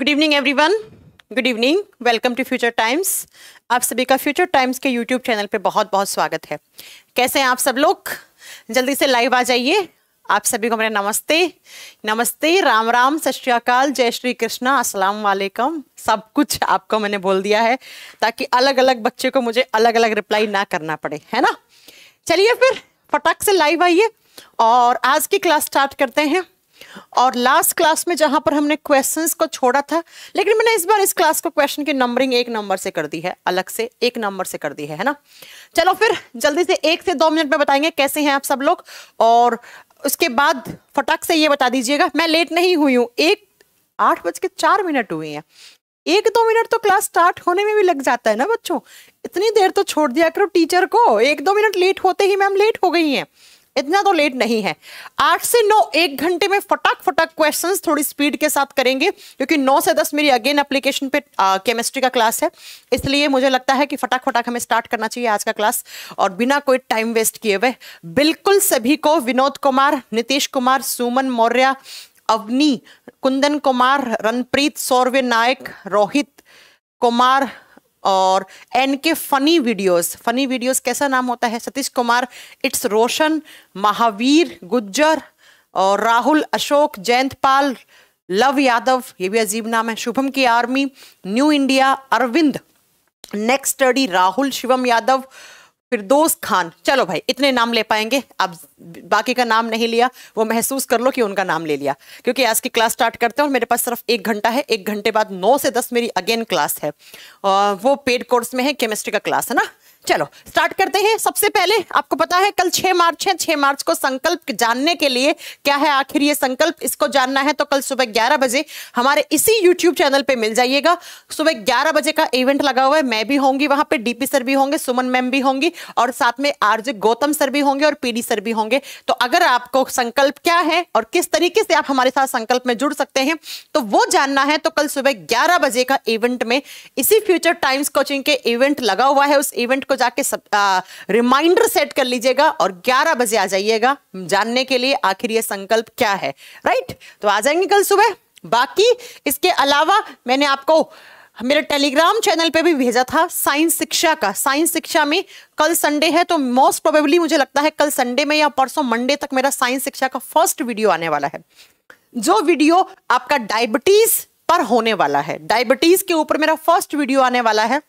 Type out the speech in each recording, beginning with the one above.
Good evening everyone good evening welcome to Future Times आप सभी का फ्यूचर टाइम्स के यूट्यूब चैनल पे बहुत बहुत स्वागत है कैसे हैं आप सब लोग जल्दी से लाइव आ जाइए आप सभी को मेरा नमस्ते नमस्ते राम राम सत श्रीकाल जय श्री कृष्णा अस्सलाम वालेकुम सब कुछ आपको मैंने बोल दिया है ताकि अलग अलग बच्चे को मुझे अलग अलग रिप्लाई ना करना पड़े है ना चलिए फिर फटाक से लाइव आइए और आज की क्लास स्टार्ट करते हैं और लास्ट क्लास में जहां पर हमने क्वेश्चंस को छोड़ा था लेकिन मैंने इस बार इस क्लास को क्वेश्चन की नंबरिंग एक नंबर से कर दी है अलग से एक नंबर से कर दी है है ना चलो फिर जल्दी से एक से दो मिनट में बताएंगे कैसे हैं आप सब लोग और उसके बाद फटाक से ये बता दीजिएगा मैं लेट नहीं हुई हूँ एक आठ बज के चार मिनट हुए हैं एक दो मिनट तो क्लास स्टार्ट होने में भी लग जाता है ना बच्चों इतनी देर तो छोड़ दिया करो टीचर को एक दो मिनट लेट होते ही मैम लेट हो गई हैं इतना तो लेट नहीं है आठ से नौ एक घंटे में फटाक फटाक क्वेश्चंस थोड़ी स्पीड के साथ करेंगे क्योंकि नौ से दस मेरी अगेन एप्लीकेशन पे केमिस्ट्री का क्लास है इसलिए मुझे लगता है कि फटाक फटाक हमें स्टार्ट करना चाहिए आज का क्लास और बिना कोई टाइम वेस्ट किए हुए बिल्कुल सभी को विनोद कुमार नीतीश कुमार सुमन मौर्य अवनी कुंदन कुमार रनप्रीत सौर्य नायक रोहित कुमार और एन के फनी वीडियोस फनी वीडियोस कैसा नाम होता है सतीश कुमार इट्स रोशन महावीर गुज्जर और राहुल अशोक जयंत पाल लव यादव ये भी अजीब नाम है शुभम की army new India Arvind next study Rahul Shivam Yadav Firdaus Khan चलो भाई इतने नाम ले पाएंगे आप बाकी का नाम नहीं लिया वो महसूस कर लो कि उनका नाम ले लिया क्योंकि आज की क्लास स्टार्ट करते हैं और मेरे पास सिर्फ एक घंटा है एक घंटे बाद नौ से दस मेरी अगेन क्लास है वो पेड कोर्स में है केमिस्ट्री का क्लास है ना चलो स्टार्ट करते हैं सबसे पहले आपको पता है कल 6 मार्च है 6 मार्च को संकल्प जानने के लिए क्या है आखिर ये संकल्प इसको जानना है तो कल सुबह 11 बजे हमारे इसी YouTube चैनल पे मिल जाइएगा सुबह 11 बजे का इवेंट लगा हुआ है मैं भी होंगी वहां पे डीपी सर भी होंगे सुमन मैम भी होंगी और साथ में आरजे गौतम सर भी होंगे और पी सर भी होंगे तो अगर आपको संकल्प क्या है और किस तरीके से आप हमारे साथ संकल्प में जुड़ सकते हैं तो वो जानना है तो कल सुबह ग्यारह बजे का इवेंट में इसी फ्यूचर टाइम्स कोचिंग के इवेंट लगा हुआ है उस इवेंट को जाके सब, रिमाइंडर सेट कर लीजिएगा और 11 बजे आ जाइएगा जानने के लिए आखिर ये संकल्प क्या है राइट तो आ जाएंगे कल सुबह बाकी इसके अलावा मैंने आपको मेरे टेलीग्राम चैनल पे भी भेजा था साइंस शिक्षा का साइंस शिक्षा में कल संडे है तो मोस्ट प्रोबेबली मुझे लगता है कल संडे में या परसों मंडे तक मेरा साइंस शिक्षा का फर्स्ट वीडियो आने वाला है जो वीडियो आपका डायबिटीज पर होने वाला है डायबिटीज के ऊपर मेरा फर्स्ट वीडियो आने वाला है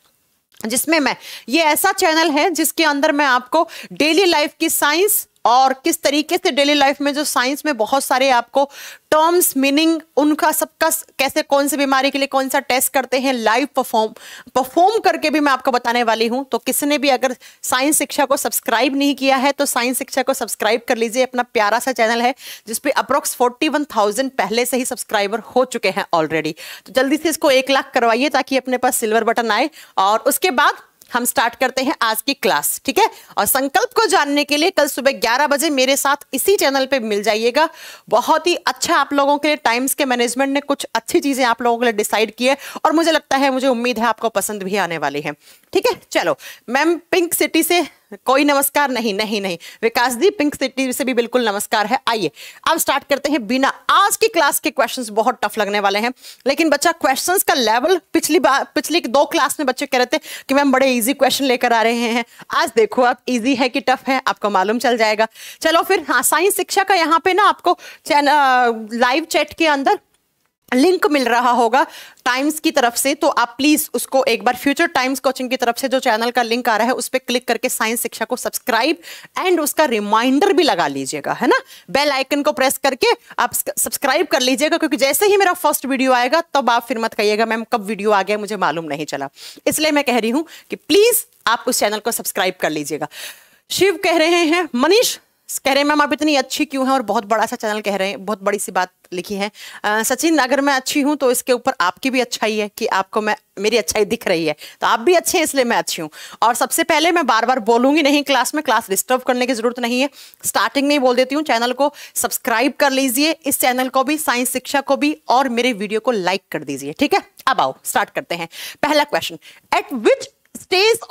जिसमें मैं ये ऐसा चैनल है जिसके अंदर मैं आपको डेली लाइफ की साइंस और किस तरीके से डेली लाइफ में जो साइंस में बहुत सारे आपको टर्म्स मीनिंग उनका सबका कैसे कौन सी बीमारी के लिए कौन सा टेस्ट करते हैं लाइव परफॉर्म परफॉर्म करके भी मैं आपको बताने वाली हूं तो किसी ने भी अगर साइंस शिक्षा को सब्सक्राइब नहीं किया है तो साइंस शिक्षा को सब्सक्राइब कर लीजिए अपना प्यारा सा चैनल है जिसपे अप्रोक्स फोर्टी वन थाउजेंड पहले से ही सब्सक्राइबर हो चुके हैं ऑलरेडी तो जल्दी से इसको एक लाख करवाइए ताकि अपने पास सिल्वर बटन आए और उसके बाद हम स्टार्ट करते हैं आज की क्लास ठीक है और संकल्प को जानने के लिए कल सुबह 11 बजे मेरे साथ इसी चैनल पे मिल जाइएगा बहुत ही अच्छा आप लोगों के लिए टाइम्स के मैनेजमेंट ने कुछ अच्छी चीजें आप लोगों के लिए डिसाइड की है और मुझे लगता है मुझे उम्मीद है आपको पसंद भी आने वाली है ठीक है चलो मैम पिंक सिटी से कोई नमस्कार नहीं नहीं नहीं विकास दी पिंक सिटी से भी बिल्कुल नमस्कार है आइए अब स्टार्ट करते हैं बिना आज की क्लास के क्वेश्चंस बहुत टफ लगने वाले हैं लेकिन बच्चा क्वेश्चंस का लेवल पिछली बार पिछली दो क्लास में बच्चे कह रहे थे कि मैम बड़े इजी क्वेश्चन लेकर आ रहे हैं आज देखो आप इजी है कि टफ है आपको मालूम चल जाएगा चलो फिर हाँ साइंस शिक्षा का यहाँ पे ना आपको लाइव चैट के अंदर लिंक मिल रहा होगा टाइम्स की तरफ से तो आप प्लीज उसको एक बार फ्यूचर टाइम्स कोचिंग की तरफ से जो चैनल का लिंक आ रहा है उस पर क्लिक करके साइंस शिक्षा को सब्सक्राइब एंड उसका रिमाइंडर भी लगा लीजिएगा है ना बेल आइकन को प्रेस करके आप सब्सक्राइब कर लीजिएगा क्योंकि जैसे ही मेरा फर्स्ट वीडियो आएगा तब आप फिर मत कहिएगा मैम कब वीडियो आ गया मुझे मालूम नहीं चला इसलिए मैं कह रही हूं कि प्लीज आप उस चैनल को सब्सक्राइब कर लीजिएगा शिव कह रहे हैं मनीष कह रहे हैं मैम आप इतनी अच्छी क्यों हैं और बहुत बड़ा सा चैनल कह रहे हैं बहुत बड़ी सी बात लिखी है सचिन अगर मैं अच्छी हूं तो इसके ऊपर आपकी भी अच्छाई है कि आपको मैं मेरी अच्छाई दिख रही है तो आप भी अच्छे हैं इसलिए मैं अच्छी हूँ और सबसे पहले मैं बार बार बोलूंगी नहीं क्लास में क्लास डिस्टर्ब करने की जरूरत नहीं है स्टार्टिंग में ही बोल देती हूँ चैनल को सब्सक्राइब कर लीजिए इस चैनल को भी साइंस शिक्षा को भी और मेरे वीडियो को लाइक कर दीजिए ठीक है अब आओ स्टार्ट करते हैं पहला question at which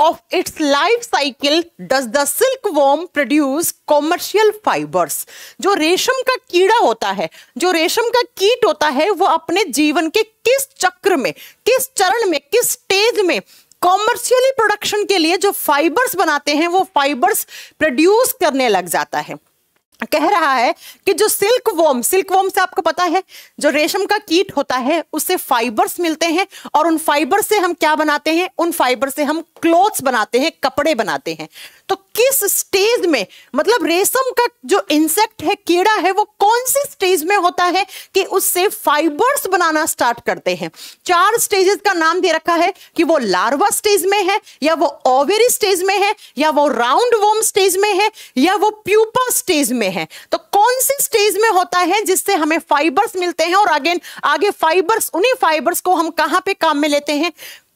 of its life cycle does the silk worm produce commercial fibres जो रेशम का कीड़ा होता है जो रेशम का कीट होता है वो अपने जीवन के किस चक्र में किस चरण में किस स्टेज में कॉमर्शियली प्रोडक्शन के लिए जो फाइबर्स बनाते हैं वो फाइबर्स प्रोड्यूस करने लग जाता है कह रहा है कि जो सिल्क वोम सिल्क वोम से आपको पता है जो रेशम का कीट होता है उससे फाइबर्स मिलते हैं और उन फाइबर से हम क्या बनाते हैं उन फाइबर से हम क्लोथ्स बनाते हैं कपड़े बनाते हैं तो किस स्टेज में मतलब रेशम का जो इंसेक्ट है कीड़ा है वो कौन सी स्टेज में होता है कि उससे फाइबर्स बनाना स्टार्ट करते हैं चार स्टेजेस का नाम दे रखा है कि वो लार्वा स्टेज में है या वो ओवेरी स्टेज में है या वो राउंड वोम स्टेज में है या वो प्यूपा स्टेज में है तो कौन सी स्टेज में होता है जिससे हमें फाइबर्स मिलते हैं और अगेन आगे फाइबर्स उन्हीं फाइबर्स को हम कहां पे काम में लेते हैं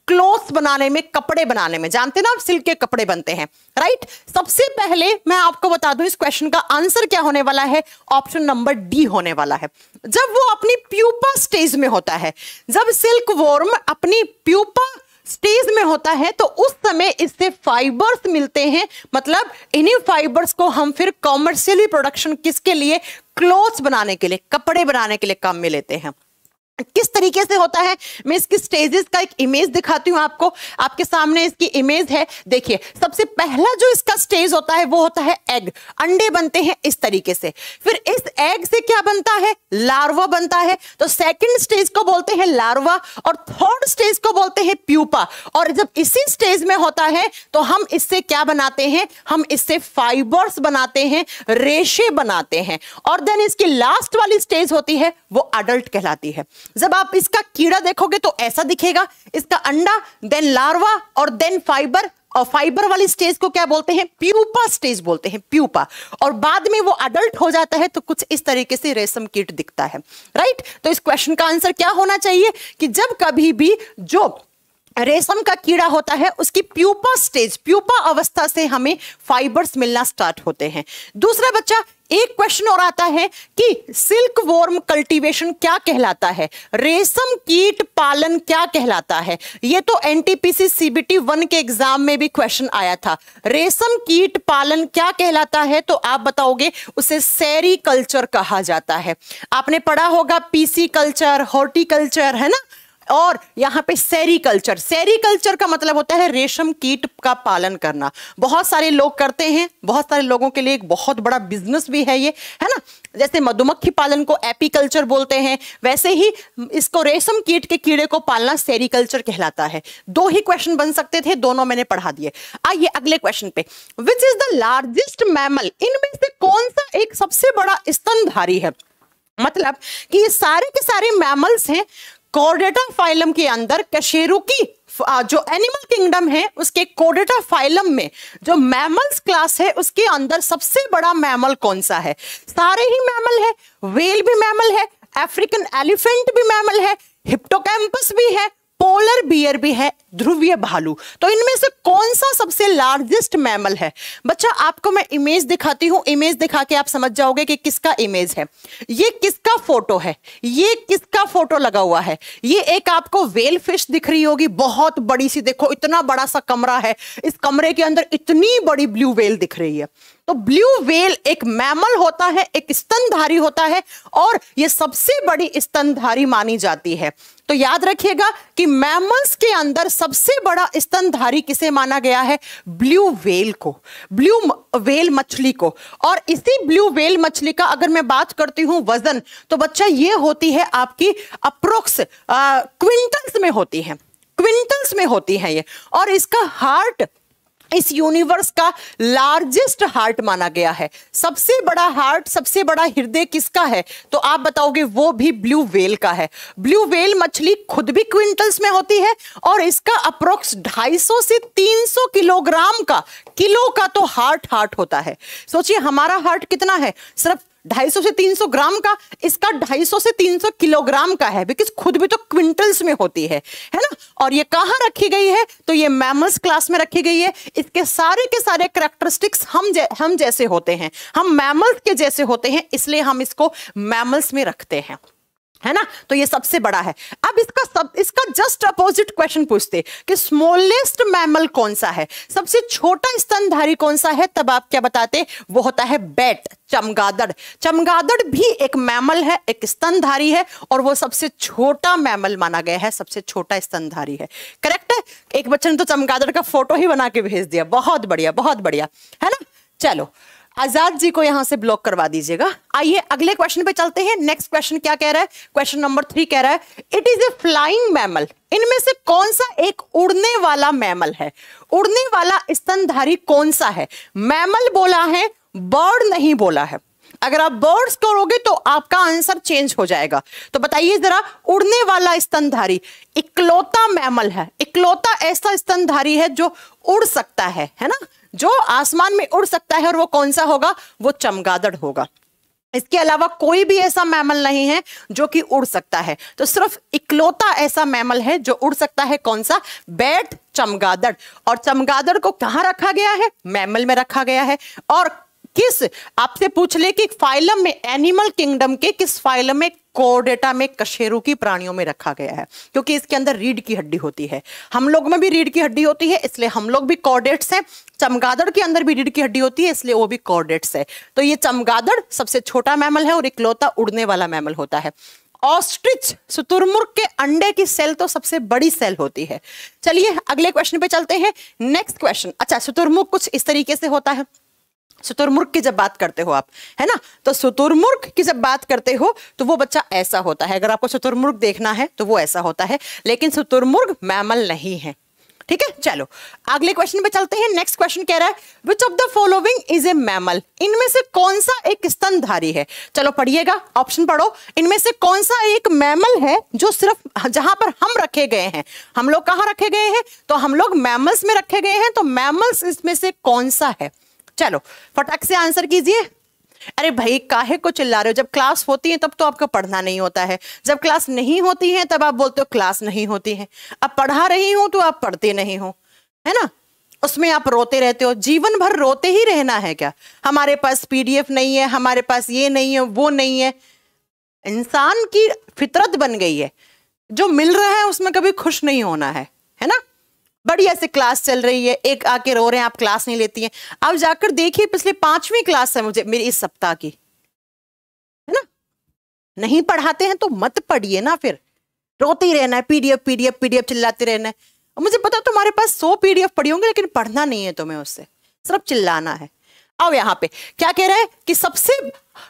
क्लोथ बनाने में कपड़े बनाने में जानते ना आप सिल्क के कपड़े बनते हैं राइट सबसे पहले मैं आपको बता दूं इस क्वेश्चन का आंसर क्या होने वाला है ऑप्शन नंबर डी होने वाला है जब वो अपनी प्यूपा स्टेज में होता है जब सिल्क वॉर्म अपनी प्यूपा स्टेज में होता है तो उस समय इससे फाइबर्स मिलते हैं मतलब इन्हीं फाइबर्स को हम फिर कॉमर्शियली प्रोडक्शन किसके लिए क्लोथ्स बनाने के लिए कपड़े बनाने के लिए काम में लेते हैं किस तरीके से होता है मैं इसकी स्टेजेस का एक इमेज दिखाती हूँ आपको आपके सामने इसकी इमेज है देखिए सबसे पहला जो इसका स्टेज होता है वो होता है एग अंडे बनते हैं इस तरीके से फिर इस एग से क्या बनता है लार्वा बनता है तो सेकंड स्टेज को बोलते हैं लार्वा और थर्ड स्टेज को बोलते हैं प्यूपा और जब इसी स्टेज में होता है तो हम इससे क्या बनाते हैं हम इससे फाइबर्स बनाते हैं रेशे बनाते हैं और देन इसकी लास्ट वाली स्टेज होती है वो अडल्ट कहलाती है जब आप इसका कीड़ा देखोगे तो ऐसा दिखेगा इसका अंडा देन लार्वा और देन फाइबर और फाइबर वाली स्टेज को क्या बोलते हैं प्यूपा स्टेज बोलते हैं प्यूपा और बाद में वो अडल्ट हो जाता है तो कुछ इस तरीके से रेशम कीट दिखता है राइट तो इस क्वेश्चन का आंसर क्या होना चाहिए कि जब कभी भी जो रेशम का कीड़ा होता है उसकी प्यूपा स्टेज प्यूपा अवस्था से हमें फाइबर्स मिलना स्टार्ट होते हैं दूसरा बच्चा एक क्वेश्चन और आता है कि सिल्क वॉर्म कल्टीवेशन क्या कहलाता है रेशम कीट पालन क्या कहलाता है ये तो एनटीपीसी सीबीटी वन के एग्जाम में भी क्वेश्चन आया था रेशम कीट पालन क्या कहलाता है तो आप बताओगे उसे सेरी कल्चर कहा जाता है आपने पढ़ा होगा पीसी कल्चर हॉर्टिकल्चर है ना और यहाँ पे सेरीकल्चर सेरीकल्चर का मतलब होता है रेशम कीट का पालन करना बहुत सारे लोग करते हैं बहुत सारे लोगों के लिए एक बहुत बड़ा बिजनेस भी है ये है ना जैसे मधुमक्खी पालन को एपीकल्चर बोलते हैं वैसे ही इसको रेशम कीट के कीड़े को पालना सेरीकल्चर कहलाता है दो ही क्वेश्चन बन सकते थे दोनों मैंने पढ़ा दिए आइए अगले क्वेश्चन पे which is the largest mammal इनमें से कौन सा एक सबसे बड़ा स्तनधारी है मतलब कि ये सारे के सारे मैमल्स हैं कॉर्डेटा फाइलम के अंदर कशेरुकी की जो एनिमल किंगडम है उसके कोडेटा फाइलम में जो मैमल्स क्लास है उसके अंदर सबसे बड़ा मैमल कौन सा है सारे ही मैमल है वेल भी मैमल है अफ्रीकन एलिफेंट भी मैमल है हिप्टोकैम्पस भी है पोलर बियर भी है ध्रुवीय भालू तो इनमें से कौन सा सबसे लार्जेस्ट मैमल है बच्चा आपको मैं इमेज दिखाती हूं इमेज दिखा के आप समझ जाओगे कि किसका इमेज है ये किसका फोटो है ये किसका फोटो लगा हुआ है ये एक आपको वेल फिश दिख रही होगी बहुत बड़ी सी देखो इतना बड़ा सा कमरा है इस कमरे के अंदर इतनी बड़ी ब्लू वेल दिख रही है तो ब्लू वेल एक मैमल होता है एक स्तनधारी होता है और ये सबसे बड़ी स्तनधारी मानी जाती है तो याद रखिएगा कि मैमल्स के अंदर सबसे बड़ा स्तनधारी किसे माना गया है ब्लू वेल को ब्लू वेल मछली को और इसी ब्लू वेल मछली का अगर मैं बात करती हूं वजन तो बच्चा ये होती है आपकी अप्रोक्स क्विंटल्स में होती है क्विंटल्स में होती है ये और इसका हार्ट इस यूनिवर्स का लार्जेस्ट हार्ट माना गया है सबसे बड़ा हार्ट सबसे बड़ा हृदय किसका है तो आप बताओगे वो भी ब्लू वेल का है ब्लू वेल मछली खुद भी क्विंटल्स में होती है और इसका अप्रोक्स 250 से 300 किलोग्राम का किलो का तो हार्ट हार्ट होता है सोचिए हमारा हार्ट कितना है सिर्फ 250 से 300 ग्राम का इसका 250 से 300 किलोग्राम का है बिकॉज खुद भी तो क्विंटल्स में होती है है ना और ये कहाँ रखी गई है तो ये मैमल्स क्लास में रखी गई है इसके सारे के सारे करेक्टरिस्टिक्स हम जै, हम जैसे होते हैं हम मैमल्स के जैसे होते हैं इसलिए हम इसको मैमल्स में रखते हैं है ना तो ये सबसे बड़ा है अब इसका सब इसका जस्ट अपोजिट क्वेश्चन पूछते कि स्मॉलेस्ट मैमल कौन सा है सबसे छोटा स्तनधारी कौन सा है तब आप क्या बताते वो होता है बैट चमगादड़ चमगादड़ भी एक मैमल है एक स्तनधारी है और वो सबसे छोटा मैमल माना गया है सबसे छोटा स्तनधारी है करेक्ट है एक बच्चे ने तो चमगादड़ का फोटो ही बना के भेज दिया बहुत बढ़िया बहुत बढ़िया है ना चलो आजाद जी को यहां से ब्लॉक करवा दीजिएगा आइए अगले क्वेश्चन पे चलते हैं नेक्स्ट क्वेश्चन क्या कह रहा है क्वेश्चन नंबर थ्री कह रहा है it is a flying mammal इनमें से कौन सा एक उड़ने वाला मैमल है उड़ने वाला स्तनधारी कौन सा है मैमल बोला है बर्ड नहीं बोला है अगर आप बर्ड्स करोगे तो आपका आंसर चेंज हो जाएगा तो बताइए जरा उड़ने वाला स्तनधारी इकलौता मैमल है इकलौता ऐसा स्तनधारी है जो उड़ सकता है है ना जो आसमान में उड़ सकता है और वो कौन सा होगा वो चमगादड़ होगा इसके अलावा कोई भी ऐसा मैमल नहीं है जो कि उड़ सकता है तो सिर्फ इकलौता ऐसा मैमल है जो उड़ सकता है कौन सा बैट चमगादड़ और चमगादड़ को कहाँ रखा गया है मैमल में रखा गया है और किस आपसे पूछ ले कि फाइलम में एनिमल किंगडम के किस फाइलम में कोडेटा में कशेरू की प्राणियों में रखा गया है क्योंकि इसके अंदर रीढ़ की हड्डी होती है हम लोग में भी रीढ़ की हड्डी होती है इसलिए हम लोग भी कॉर्डेट्स हैं चमगादड़ के अंदर भी रीढ़ की हड्डी होती है इसलिए वो भी कॉर्डेट्स है तो ये चमगादड़ सबसे छोटा मैमल है और इकलौता उड़ने वाला मैमल होता है ऑस्ट्रिच सुतुरमुर्ग के अंडे की सेल तो सबसे बड़ी सेल होती है चलिए अगले क्वेश्चन पे चलते हैं नेक्स्ट क्वेश्चन अच्छा सुतुरमुर्ग कुछ इस तरीके से होता है शुतुरमुर्ग की जब बात करते हो आप है ना तो शुतुरमुर्ग की जब बात करते हो तो वो बच्चा ऐसा होता है अगर आपको शुतुरमुर्ग देखना है तो वो ऐसा होता है लेकिन शुतुरमुर्ग मैमल नहीं है ठीक है चलो अगले क्वेश्चन पे चलते हैं नेक्स्ट क्वेश्चन कह रहा है which of the following is a mammal इनमें से कौन सा एक स्तनधारी है चलो पढ़िएगा ऑप्शन पढ़ो इनमें से कौन सा एक मैमल है जो सिर्फ जहां पर हम रखे गए हैं हम लोग कहाँ रखे गए हैं तो हम लोग मैमल्स में रखे गए हैं तो मैमल्स इसमें से कौन सा है चलो फटाक से आंसर कीजिए अरे भाई काहे को चिल्ला रहे हो जब क्लास होती है तब तो आपको पढ़ना नहीं होता है जब क्लास नहीं होती है तब आप बोलते हो क्लास नहीं होती है अब पढ़ा रही हूं तो आप पढ़ते नहीं हो है ना उसमें आप रोते रहते हो जीवन भर रोते ही रहना है क्या हमारे पास पीडीएफ नहीं है हमारे पास ये नहीं है वो नहीं है इंसान की फितरत बन गई है जो मिल रहा है उसमें कभी खुश नहीं होना है है ना बढ़िया से क्लास चल रही है एक आके रो रहे हैं आप क्लास नहीं लेती हैं अब जाकर देखिए पिछले पांचवी क्लास है मुझे मेरी इस सप्ताह की है ना नहीं पढ़ाते हैं तो मत पढ़िए ना फिर रोते ही रहना है पीडीएफ पीडीएफ पीडीएफ चिल्लाते रहना है और मुझे पता तुम्हारे पास सौ पीडीएफ पढ़ी होंगे लेकिन पढ़ना नहीं है तुम्हें उससे सिर्फ चिल्लाना है आओ यहाँ पे क्या कह रहे हैं कि सबसे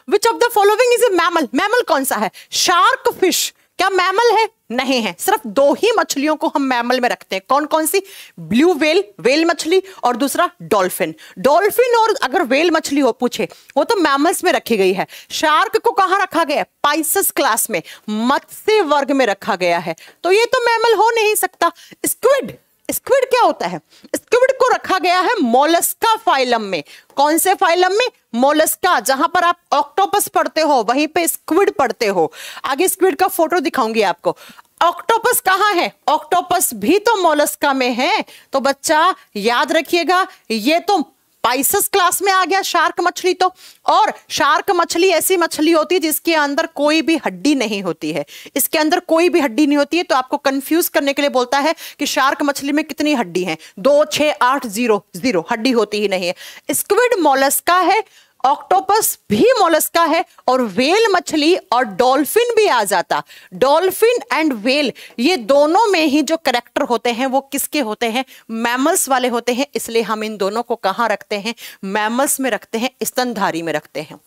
which of the following is a mammal mammal कौन सा है शार्क फिश क्या मैमल है नहीं है सिर्फ दो ही मछलियों को हम मैमल में रखते हैं कौन कौन सी ब्लू वेल वेल मछली और दूसरा डॉल्फिन डॉल्फिन और अगर वेल मछली हो पूछे वो तो मैमल्स में रखी गई है शार्क को कहां रखा गया है पाइसस क्लास में मत्स्य वर्ग में रखा गया है तो ये तो मैमल हो नहीं सकता स्क्विड स्क्विड क्या होता है स्क्विड को रखा गया है मोलस्का फाइलम में कौन से फाइलम में मोलस्का जहां पर आप ऑक्टोपस पढ़ते हो वहीं पे स्क्विड पढ़ते हो आगे स्क्विड का फोटो दिखाऊंगी आपको ऑक्टोपस कहाँ है ऑक्टोपस भी तो मोलस्का में है तो बच्चा याद रखिएगा ये तो स्पाइसेस क्लास में आ गया शार्क मछली तो और शार्क मछली ऐसी मछली होती है जिसके अंदर कोई भी हड्डी नहीं होती है इसके अंदर कोई भी हड्डी नहीं होती है तो आपको कंफ्यूज करने के लिए बोलता है कि शार्क मछली में कितनी हड्डी है दो छे आठ जीरो जीरो हड्डी होती ही नहीं है स्क्विड मोलस्का है ऑक्टोपस भी मोलस्का है और वेल मछली और डॉल्फिन भी आ जाता डॉल्फिन एंड वेल ये दोनों में ही जो करेक्टर होते हैं वो किसके होते हैं मैमल्स वाले होते हैं इसलिए हम इन दोनों को कहाँ रखते हैं मैमल्स में रखते हैं स्तनधारी में रखते हैं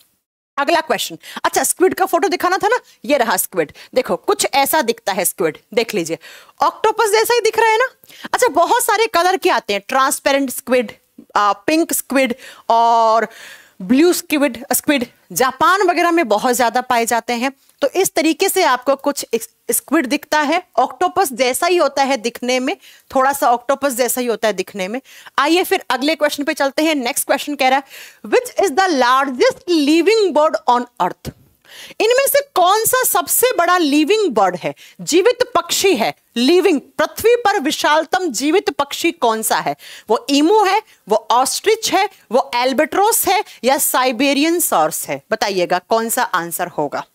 अगला क्वेश्चन अच्छा स्क्विड का फोटो दिखाना था ना ये रहा स्क्विड देखो कुछ ऐसा दिखता है स्क्विड देख लीजिए ऑक्टोपस जैसा ही दिख रहा है ना अच्छा बहुत सारे कलर के आते हैं ट्रांसपेरेंट स्क्विड पिंक स्क्विड और ब्लू स्क्विड स्क्विड जापान वगैरह में बहुत ज़्यादा पाए जाते हैं तो इस तरीके से आपको कुछ स्क्विड दिखता है ऑक्टोपस जैसा ही होता है दिखने में थोड़ा सा ऑक्टोपस जैसा ही होता है दिखने में आइए फिर अगले क्वेश्चन पे चलते हैं नेक्स्ट क्वेश्चन कह रहा है which is the largest living bird on earth इनमें से कौन सा सबसे बड़ा लिविंग बर्ड है जीवित पक्षी है लिविंग पृथ्वी पर विशालतम जीवित पक्षी कौन सा है वो इमो है वो ऑस्ट्रिच है वो एल्बेट्रोस है या साइबेरियन सॉर्स है बताइएगा कौन सा आंसर होगा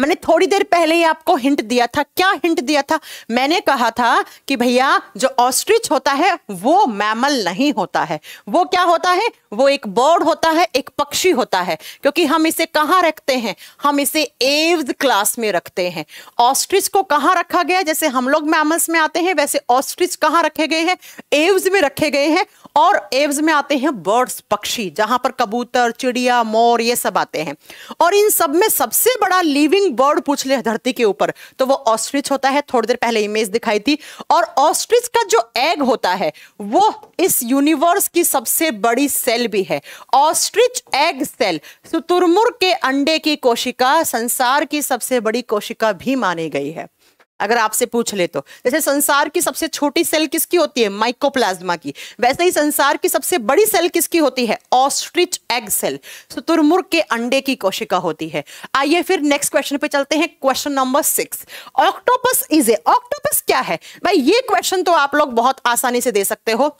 मैंने थोड़ी देर पहले ही आपको हिंट दिया था क्या हिंट दिया था मैंने कहा था कि भैया जो ऑस्ट्रिच होता है वो मैमल नहीं होता है वो क्या होता है वो एक बर्ड होता है एक पक्षी होता है क्योंकि हम इसे कहाँ रखते हैं हम इसे एव्थ क्लास में रखते हैं ऑस्ट्रिच को कहाँ रखा गया जैसे हम लोग मैमल्स में आते हैं वैसे ऑस्ट्रिच कहाँ रखे गए हैं एव्स में रखे गए हैं और एव्स में आते हैं बर्ड्स पक्षी जहां पर कबूतर चिड़िया मोर ये सब आते हैं और इन सब में सबसे बड़ा लिविंग बर्ड पूछ ले धरती के ऊपर तो वो ऑस्ट्रिच होता है थोड़ी देर पहले इमेज दिखाई थी और ऑस्ट्रिच का जो एग होता है वो इस यूनिवर्स की सबसे बड़ी सेल भी है ऑस्ट्रिच एग सेल शुतुरमुर्ग के अंडे की कोशिका संसार की सबसे बड़ी कोशिका भी मानी गई है अगर आपसे पूछ ले तो जैसे संसार की सबसे छोटी सेल किसकी होती है माइकोप्लाज्मा की वैसे ही संसार की सबसे बड़ी सेल किसकी होती है ऑस्ट्रिच एग सेल शुतुरमुर्ग के अंडे की कोशिका होती है आइए फिर नेक्स्ट क्वेश्चन पे चलते हैं question number six octopus is a octopus क्या है भाई ये क्वेश्चन तो आप लोग बहुत आसानी से दे सकते हो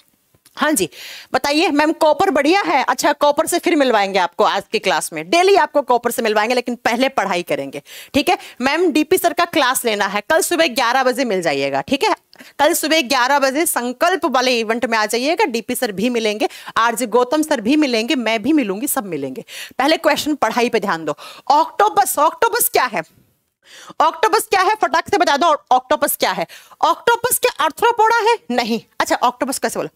हाँ जी बताइए मैम कॉपर बढ़िया है अच्छा कॉपर से फिर मिलवाएंगे आपको आज की क्लास में डेली आपको कॉपर से मिलवाएंगे लेकिन पहले पढ़ाई करेंगे ठीक है मैम डीपी सर का क्लास लेना है कल सुबह ग्यारह बजे मिल जाइएगा ठीक है कल सुबह ग्यारह बजे संकल्प वाले इवेंट में आ जाइएगा डीपी सर भी मिलेंगे आरजे गौतम सर भी मिलेंगे मैं भी मिलूंगी सब मिलेंगे पहले क्वेश्चन पढ़ाई पर ध्यान दो ऑक्टोबस ऑक्टोबस क्या है ऑक्टोपस क्या है फटाक से बता दो ऑक्टोपस क्या है ऑक्टोपस क्या अर्थ्रोपोडा है नहीं अच्छा ऑक्टोपस कैसे बोलो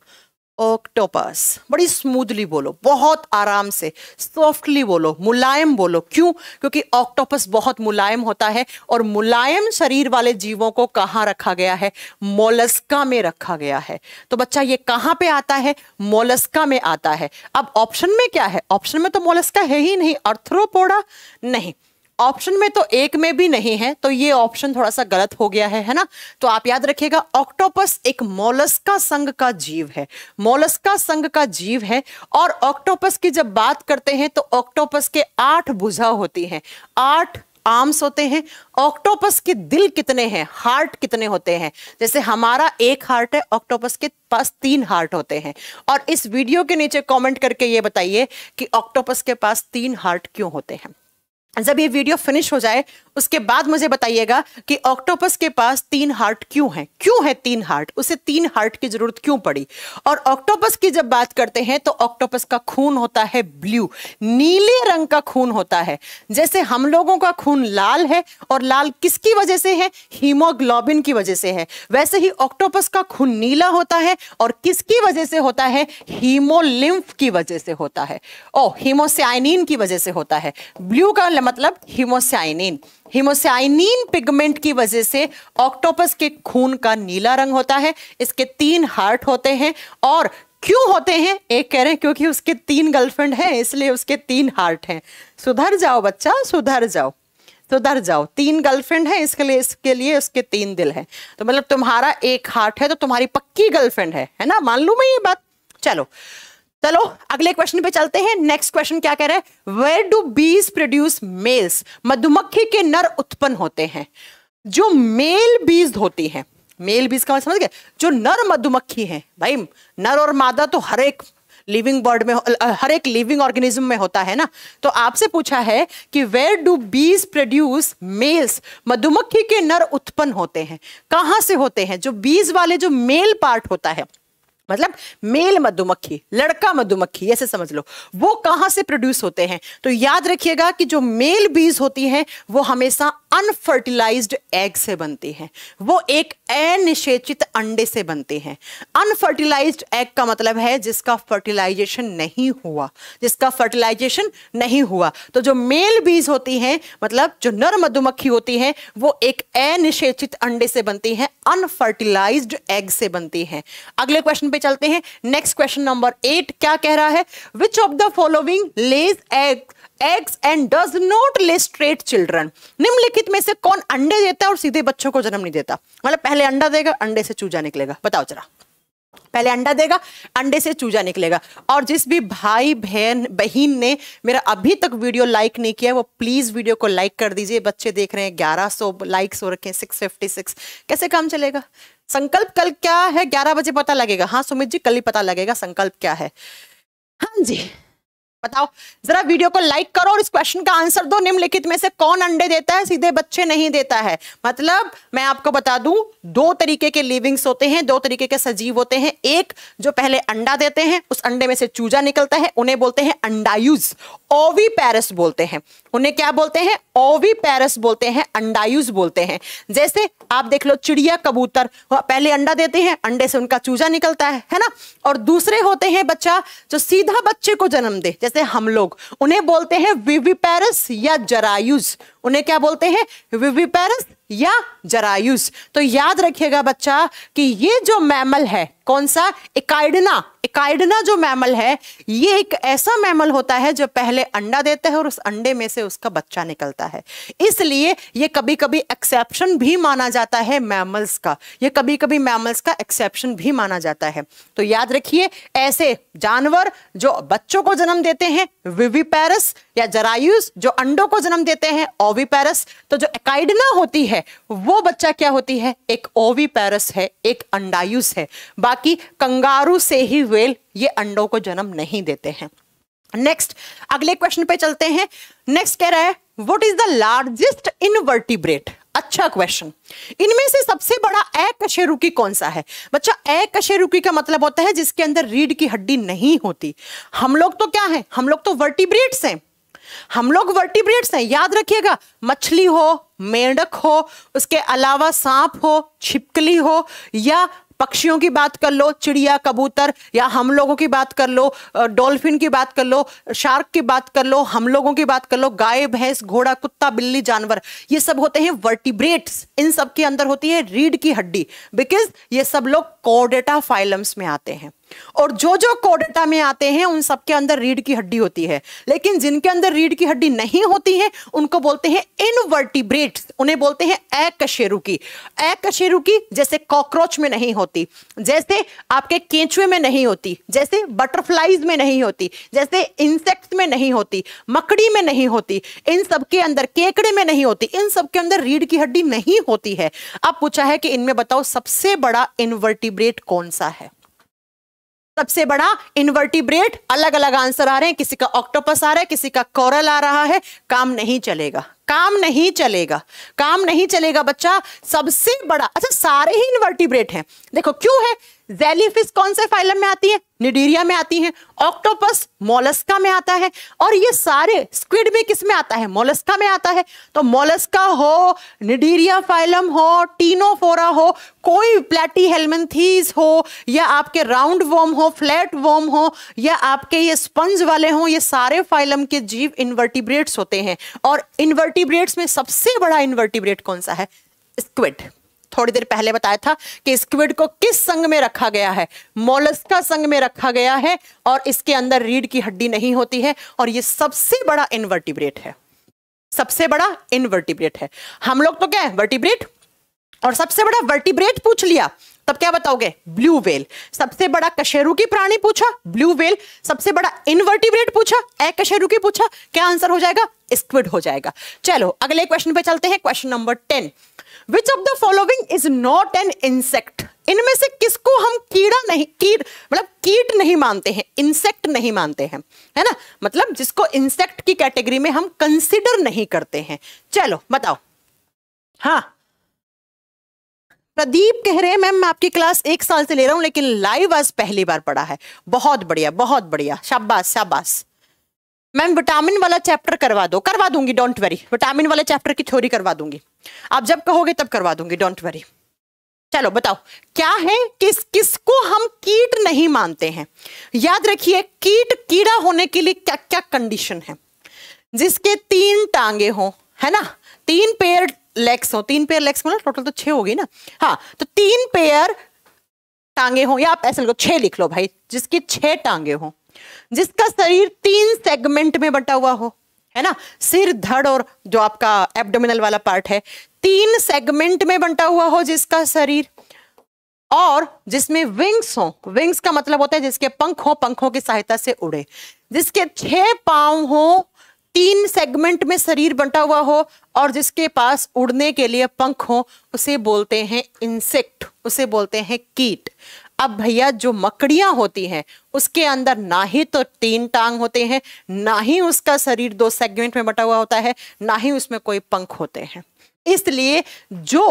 ऑक्टोपस बड़ी स्मूथली बोलो बहुत आराम से सॉफ्टली बोलो मुलायम बोलो क्यों क्योंकि ऑक्टोपस बहुत मुलायम होता है और मुलायम शरीर वाले जीवों को कहाँ रखा गया है मोलस्का में रखा गया है तो बच्चा ये कहाँ पे आता है मोलस्का में आता है अब ऑप्शन में क्या है ऑप्शन में तो मोलस्का है ही नहीं अर्थरोपोड़ा नहीं ऑप्शन में तो एक में भी नहीं है तो ये ऑप्शन थोड़ा सा गलत हो गया है है ना तो आप याद रखिएगा ऑक्टोपस एक मोलस्का संघ का जीव है मोलस्का संघ का जीव है और ऑक्टोपस की जब बात करते हैं तो ऑक्टोपस के आठ भुजा होती हैं आठ आर्म्स होते हैं ऑक्टोपस के दिल कितने हैं हार्ट कितने होते हैं जैसे हमारा एक हार्ट है ऑक्टोपस के पास तीन हार्ट होते हैं और इस वीडियो के नीचे कमेंट करके ये बताइए कि ऑक्टोपस के पास तीन हार्ट क्यों होते हैं जब ये वीडियो फिनिश हो जाए उसके बाद मुझे बताइएगा कि ऑक्टोपस के पास तीन हार्ट क्यों हैं क्यों है तीन हार्ट उसे तीन हार्ट की जरूरत क्यों पड़ी और ऑक्टोपस की जब बात करते हैं तो ऑक्टोपस का खून होता है ब्लू नीले रंग का खून होता है जैसे हम लोगों का खून लाल है और लाल किसकी वजह से है हीमोग्लोबिन की वजह से है वैसे ही ऑक्टोपस का खून नीला होता है और किसकी वजह से होता है हीमोलिम्फ की वजह से होता है ओ हीमोसाइनिन की वजह से होता है ब्लू का मतलब हीमोसाइनिन हिमोसाइनिन पिगमेंट की वजह से ऑक्टोपस के खून का नीला रंग होता है इसके तीन हार्ट होते हैं और क्यों होते हैं एक कह रहे हैं क्योंकि उसके तीन गर्लफ्रेंड हैं इसलिए उसके तीन हार्ट हैं सुधर जाओ बच्चा सुधर जाओ सुधर जाओ तीन गर्लफ्रेंड है इसके लिए इसके लिए उसके तीन दिल हैं तो मतलब तुम्हारा एक हार्ट है तो तुम्हारी पक्की गर्लफ्रेंड है है ना मान लू मैं ये बात चलो चलो अगले क्वेश्चन पे चलते हैं नेक्स्ट क्वेश्चन क्या कह रहा है where do bees produce males मधुमक्खी के नर उत्पन्न होते हैं जो मेल बीज होती है मेल बीज का समझ मतलब गए जो नर मधुमक्खी है भाई नर और मादा तो हर एक लिविंग बर्ड में हर एक लिविंग ऑर्गेनिज्म में होता है ना तो आपसे पूछा है कि where do bees produce males मधुमक्खी के नर उत्पन्न होते हैं कहां से होते हैं जो बीज वाले जो मेल पार्ट होता है मतलब मेल मधुमक्खी लड़का मधुमक्खी ऐसे समझ लो वो कहां से प्रोड्यूस होते हैं तो याद रखिएगा कि जो मेल बीज होती हैं वो हमेशा अनफर्टिलाइज्ड एग से बनती हैं वो एक अनिषेचित अंडे से बनते हैं अनफर्टिलाइज्ड एग का मतलब है जिसका फर्टिलाइजेशन नहीं हुआ जिसका फर्टिलाइजेशन नहीं हुआ तो जो मेल बीज होती हैं मतलब जो नर मधुमक्खी होती हैं वो एक अनिषेचित अंडे से बनती हैं अनफर्टिलाइज्ड एग से बनती हैं अगले क्वेश्चन पे चलते हैं नेक्स्ट क्वेश्चन नंबर एट क्या कह रहा है which of the following lays egg eggs and does not lay straight children निम्नलिखित में से कौन अंडे देता है और सीधे बच्चों को जन्म नहीं देता मतलब पहले अंडा देगा अंडे से चूजा निकलेगा बताओ जरा पहले अंडा देगा अंडे से चूजा निकलेगा और जिस भी भाई बहन बहन ने मेरा अभी तक वीडियो लाइक नहीं किया वो प्लीज़ वीडियो को लाइक कर दीजिए बच्चे देख रहे हैं 1100 लाइक्स हो रखे हैं 656 कैसे काम चलेगा संकल्प कल क्या है ग्यारह बजे पता लगेगा हाँ सुमित जी कल ही पता लगेगा संकल्प क्या है हाँ जी बताओ जरा वीडियो को लाइक करो और इस क्वेश्चन का आंसर दो निम्नलिखित में से कौन अंडे देता है सीधे बच्चे नहीं देता है मतलब मैं आपको बता दूं दो तरीके के लिविंग्स होते हैं दो तरीके के सजीव होते हैं एक जो पहले अंडा देते हैं उस अंडे में से चूजा निकलता है उन्हें बोलते हैं अंडायूज ओवी पैरस बोलते हैं उन्हें क्या बोलते हैं ओवी पैरस बोलते हैं अंडायूज बोलते हैं जैसे आप देख लो चिड़िया कबूतर पहले अंडा देते हैं अंडे से उनका चूजा निकलता है है ना और दूसरे होते हैं बच्चा जो सीधा बच्चे को जन्म दे जैसे हम लोग उन्हें बोलते हैं पैरस या जरायूज उन्हें क्या बोलते हैं विविपेरस या जरायुस तो याद रखिएगा बच्चा कि ये जो मैमल है कौन सा इकाइडना इकाइडना जो मैमल है ये एक ऐसा मैमल होता है जो पहले अंडा देता है और उस अंडे में से उसका बच्चा निकलता है इसलिए ये कभी कभी एक्सेप्शन भी माना जाता है मैमल्स का ये कभी कभी मैमल्स का एक्सेप्शन भी माना जाता है तो याद रखिए ऐसे जानवर जो बच्चों को जन्म देते हैं विविपेरस या जरायुस जो अंडों को जन्म देते हैं और ओवी पैरस तो जो एकाइडना होती है वो बच्चा क्या होती है एक ओवी पैरस है एक अंडायुस है बाकी कंगारू से ही वेल ये अंडों को जन्म नहीं देते हैं नेक्स्ट अगले क्वेश्चन पे चलते हैं नेक्स्ट कह रहा है what is the largest invertebrate अच्छा क्वेश्चन इनमें से सबसे बड़ा अकशेरुकी कौन सा है बच्चा अकशेरुकी का मतलब होता है जिसके अंदर रीढ़ की हड्डी नहीं होती हम लोग तो क्या है हम लोग तो वर्टिब्रेट्स हैं हम लोग वर्टिब्रेट्स हैं याद रखिएगा मछली हो मेंढक हो उसके अलावा सांप हो छिपकली हो या पक्षियों की बात कर लो चिड़िया कबूतर या हम लोगों की बात कर लो डॉल्फिन की बात कर लो शार्क की बात कर लो हम लोगों की बात कर लो गाय भैंस घोड़ा कुत्ता बिल्ली जानवर ये सब होते हैं वर्टिब्रेट्स इन सब के अंदर होती है रीढ़ की हड्डी बिकॉज ये सब लोग कोडेटा फाइलम्स में आते हैं और जो जो कोडेटा में आते हैं उन सबके अंदर रीढ़ की हड्डी होती है लेकिन जिनके अंदर रीढ़ की हड्डी नहीं होती है उनको बोलते हैं इनवर्टिब्रेट उन्हें बोलते हैं अकशेरुकी की की जैसे कॉकरोच में नहीं होती जैसे आपके केंचुए में नहीं होती जैसे बटरफ्लाईज में नहीं होती जैसे इंसेक्ट में नहीं होती मकड़ी में नहीं होती इन सबके अंदर केकड़े में नहीं होती इन सबके अंदर रीढ़ की हड्डी नहीं होती है अब पूछा है कि इनमें बताओ सबसे बड़ा इनवर्टिब्रेट कौन सा है सबसे बड़ा इनवर्टिब्रेट अलग अलग आंसर आ रहे हैं किसी का ऑक्टोपस आ रहा है किसी का कॉरल आ रहा है काम नहीं चलेगा काम नहीं चलेगा काम नहीं चलेगा बच्चा सबसे बड़ा अच्छा सारे ही इनवर्टिब्रेट हैं देखो क्यों है जेलीफिश कौन से फाइलम में आती है निडीरिया में आती है ऑक्टोपस मोलस्का में आता है और ये सारे स्क्विड भी किस में आता है मोलस्का में आता है तो मोलस्का हो निडीरिया फाइलम हो टीनोफोरा हो कोई प्लेटी हेलमेंथीज हो या आपके राउंड वोम हो फ्लैट वोम हो या आपके ये स्पंज वाले हो ये सारे फाइलम के जीव इन्वर्टिब्रेट्स होते हैं और इन्वर्टि इनवर्टिब्रेट्स में सबसे बड़ा इनवर्टिब्रेट कौन सा है स्क्विड थोड़ी देर पहले बताया था कि स्क्विड को किस संघ में रखा गया है मोलस्का संघ में रखा गया है और इसके अंदर रीढ़ की हड्डी नहीं होती है और ये सबसे बड़ा इनवर्टिब्रेट है सबसे बड़ा इनवर्टिब्रेट है हम लोग तो क्या है वर्टिब्रेट और सबसे बड़ा वर्टिब्रेट पूछ लिया तब क्या बताओगे ब्लू वेल सबसे बड़ा कशेरुकी प्राणी पूछा ब्लू वेल सबसे बड़ा इनवर्टिब्रेट पूछा एकशेरुकी पूछा क्या आंसर हो जाएगा स्क्विड हो जाएगा चलो अगले क्वेश्चन पे चलते हैं question number ten which of the following is not an insect इनमें से किसको हम कीड़ा नहीं कीट मतलब कीट नहीं मानते हैं इंसेक्ट नहीं मानते हैं है ना मतलब जिसको इंसेक्ट की कैटेगरी में हम कंसिडर नहीं करते हैं चलो बताओ हाँ प्रदीप कह रहे हैं मैम मैं आपकी क्लास एक साल से ले रहा हूं लेकिन लाइव आज पहली बार पढ़ा है बहुत बढ़िया बहुत बढ़िया शाबाश शाबाश मैम विटामिन वाला चैप्टर करवा दो करवा दूंगी डोंट वरी विटामिन वाले चैप्टर की थ्योरी करवा दूंगी आप जब कहोगे तब करवा दूंगी डोंट वरी चलो बताओ क्या है किस किसको हम कीट नहीं मानते हैं याद रखिए कीट कीड़ा होने के लिए क्या क्या कंडीशन है जिसके तीन टांगे हो है ना तीन पेड़ लेग्स हो तीन पेयर लेग्स बोला टोटल तो छह हो गई ना हाँ तो तीन पेयर टांगे हो या आप ऐसे लिखो छह लिख लो भाई जिसकी छह टांगे हो जिसका शरीर तीन सेगमेंट में बटा हुआ हो है ना सिर धड़ और जो आपका एब्डोमिनल वाला पार्ट है तीन सेगमेंट में बंटा हुआ हो जिसका शरीर और जिसमें विंग्स हो विंग्स का मतलब होता है जिसके पंख हो पंखों की सहायता से उड़े जिसके छह पांव हो तीन सेगमेंट में शरीर बंटा हुआ हो और जिसके पास उड़ने के लिए पंख हो उसे बोलते हैं इंसेक्ट उसे बोलते हैं कीट अब भैया जो मकड़ियां होती हैं उसके अंदर ना ही तो तीन टांग होते हैं ना ही उसका शरीर दो सेगमेंट में बटा हुआ होता है ना ही उसमें कोई पंख होते हैं इसलिए जो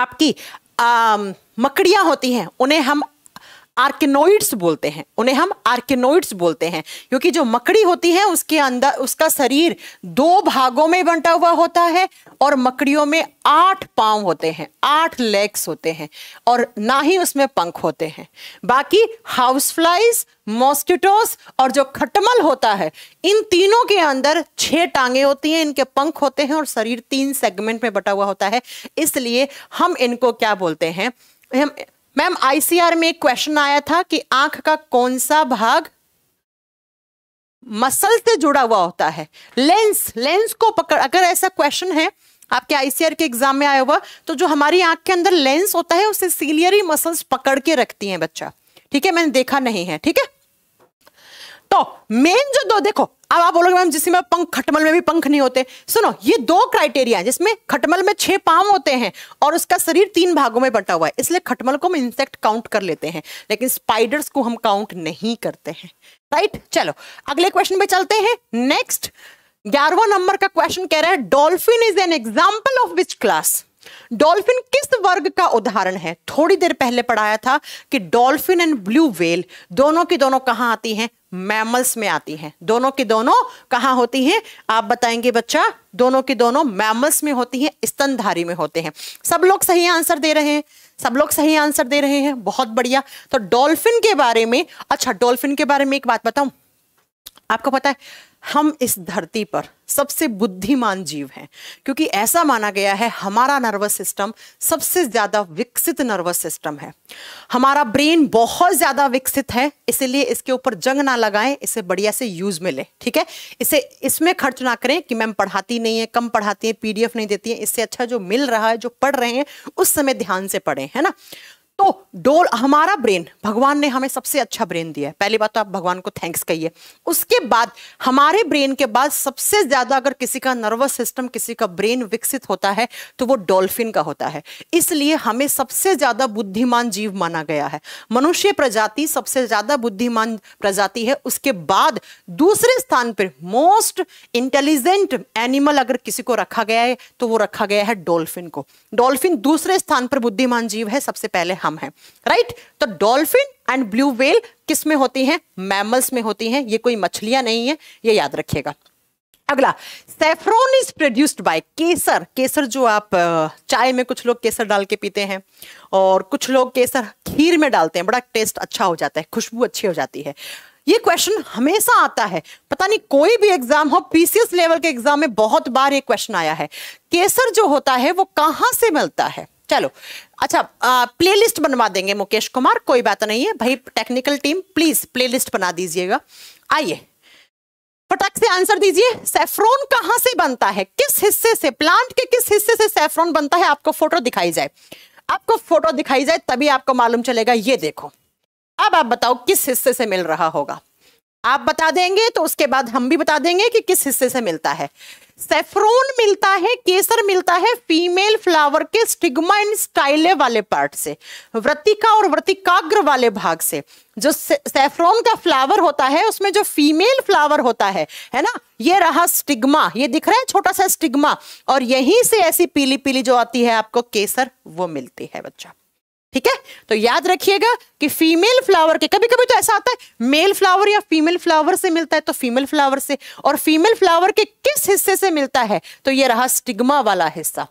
आपकी आ, मकड़ियां होती हैं उन्हें हम आर्किनोइड्स बोलते हैं उन्हें हम आर्किनोइड्स बोलते हैं क्योंकि जो मकड़ी होती है उसके अंदर उसका शरीर दो भागों में बंटा हुआ होता है और मकड़ियों में आठ पांव होते हैं आठ लेग्स होते हैं और ना ही उसमें पंख होते हैं बाकी हाउस फ्लाइज मॉस्किटोस और जो खटमल होता है इन तीनों के अंदर छह टांगे होती हैं इनके पंख होते हैं और शरीर तीन सेगमेंट में बटा हुआ होता है इसलिए हम इनको क्या बोलते हैं हम मैम आईसीआर में एक क्वेश्चन आया था कि आंख का कौन सा भाग मसल से जुड़ा हुआ होता है लेंस लेंस को पकड़ अगर ऐसा क्वेश्चन है आपके आईसीआर के एग्जाम में आया हुआ तो जो हमारी आंख के अंदर लेंस होता है उसे सीलियरी मसल्स पकड़ के रखती हैं बच्चा ठीक है मैंने देखा नहीं है ठीक है तो मेन जो दो देखो अब आप बोलोगे मैम जिसमें पंख खटमल में भी पंख नहीं होते सुनो ये दो क्राइटेरिया जिसमें खटमल में छह पाव होते हैं और उसका शरीर तीन भागों में बटा हुआ है इसलिए खटमल को हम इंसेक्ट काउंट कर लेते हैं लेकिन स्पाइडर्स को हम काउंट नहीं करते हैं राइट चलो अगले क्वेश्चन पे चलते हैं नेक्स्ट ग्यारहवा नंबर का क्वेश्चन कह रहा है dolphin is an example of which class dolphin किस वर्ग का उदाहरण है थोड़ी देर पहले पढ़ाया था कि डॉल्फिन एंड ब्लू वेल दोनों की दोनों कहां आती हैं मैमल्स में आती हैं दोनों की दोनों कहाँ होती हैं आप बताएंगे बच्चा दोनों की दोनों मैमल्स में होती हैं स्तनधारी में होते हैं सब लोग सही आंसर दे रहे हैं सब लोग सही आंसर दे रहे हैं बहुत बढ़िया तो डॉल्फिन के बारे में अच्छा डॉल्फिन के बारे में एक बात बताऊं आपको पता है हम इस धरती पर सबसे बुद्धिमान जीव हैं क्योंकि ऐसा माना गया है हमारा नर्वस सिस्टम सबसे ज़्यादा विकसित नर्वस सिस्टम है हमारा ब्रेन बहुत ज़्यादा विकसित है इसलिए इसके ऊपर जंग ना लगाएं इसे बढ़िया से यूज़ में ठीक है इसे इसमें खर्च ना करें कि मैम पढ़ाती नहीं है कम पढ़ाती है पीडीएफ नहीं देती है इससे अच्छा जो मिल रहा है जो पढ़ रहे हैं उस समय ध्यान से पढ़े है ना तो डोल हमारा ब्रेन भगवान ने हमें सबसे अच्छा ब्रेन दिया है पहली बात तो आप भगवान को थैंक्स कहिए उसके बाद हमारे ब्रेन के बाद सबसे ज्यादा अगर किसी का नर्वस सिस्टम किसी का ब्रेन विकसित होता है तो वो डॉल्फिन का होता है इसलिए हमें सबसे ज्यादा बुद्धिमान जीव माना गया है मनुष्य प्रजाति सबसे ज्यादा बुद्धिमान प्रजाति है उसके बाद दूसरे स्थान पर मोस्ट इंटेलिजेंट एनिमल अगर किसी को रखा गया है तो वो रखा गया है डोल्फिन को डोल्फिन दूसरे स्थान पर बुद्धिमान जीव है सबसे पहले हम हम हैं राइट तो डॉल्फिन एंड ब्लू वेल किस में होती हैं मैमल्स में होती हैं ये कोई मछलियां नहीं है ये याद रखिएगा अगला सेफ्रोन इज प्रोड्यूस्ड बाय केसर केसर जो आप चाय में कुछ लोग केसर डाल के पीते हैं और कुछ लोग केसर खीर में डालते हैं बड़ा टेस्ट अच्छा हो जाता है खुशबू अच्छी हो जाती है ये क्वेश्चन हमेशा आता है पता नहीं कोई भी एग्जाम हो पीसीएस लेवल के एग्जाम में बहुत बार ये क्वेश्चन आया है केसर जो होता है वो कहां से मिलता है चलो अच्छा प्लेलिस्ट बनवा देंगे मुकेश कुमार कोई बात नहीं है भाई टेक्निकल टीम प्लीज प्लेलिस्ट बना दीजिएगा आइए पटक से आंसर दीजिए सेफ्रोन कहां से बनता है किस हिस्से से प्लांट के किस हिस्से से सेफ्रोन बनता है आपको फोटो दिखाई जाए आपको फोटो दिखाई जाए तभी आपको मालूम चलेगा ये देखो अब आप बताओ किस हिस्से से मिल रहा होगा आप बता देंगे तो उसके बाद हम भी बता देंगे कि किस हिस्से से मिलता है सेफ्रोन मिलता है केसर मिलता है फीमेल फ्लावर के स्टिग्मा एंड स्टाइले वाले पार्ट से व्रतिका और व्रतिकाग्र वाले भाग से जो सेफ्रोन का फ्लावर होता है उसमें जो फीमेल फ्लावर होता है है ना ये रहा स्टिग्मा ये दिख रहा है छोटा सा स्टिग्मा और यहीं से ऐसी पीली पीली जो आती है आपको केसर वो मिलती है बच्चा ठीक है तो याद रखिएगा कि फीमेल फ्लावर के कभी कभी तो ऐसा आता है मेल फ्लावर या फीमेल फ्लावर से मिलता है तो फीमेल फ्लावर से और फीमेल फ्लावर के किस हिस्से से मिलता है तो ये रहा स्टिग्मा वाला हिस्सा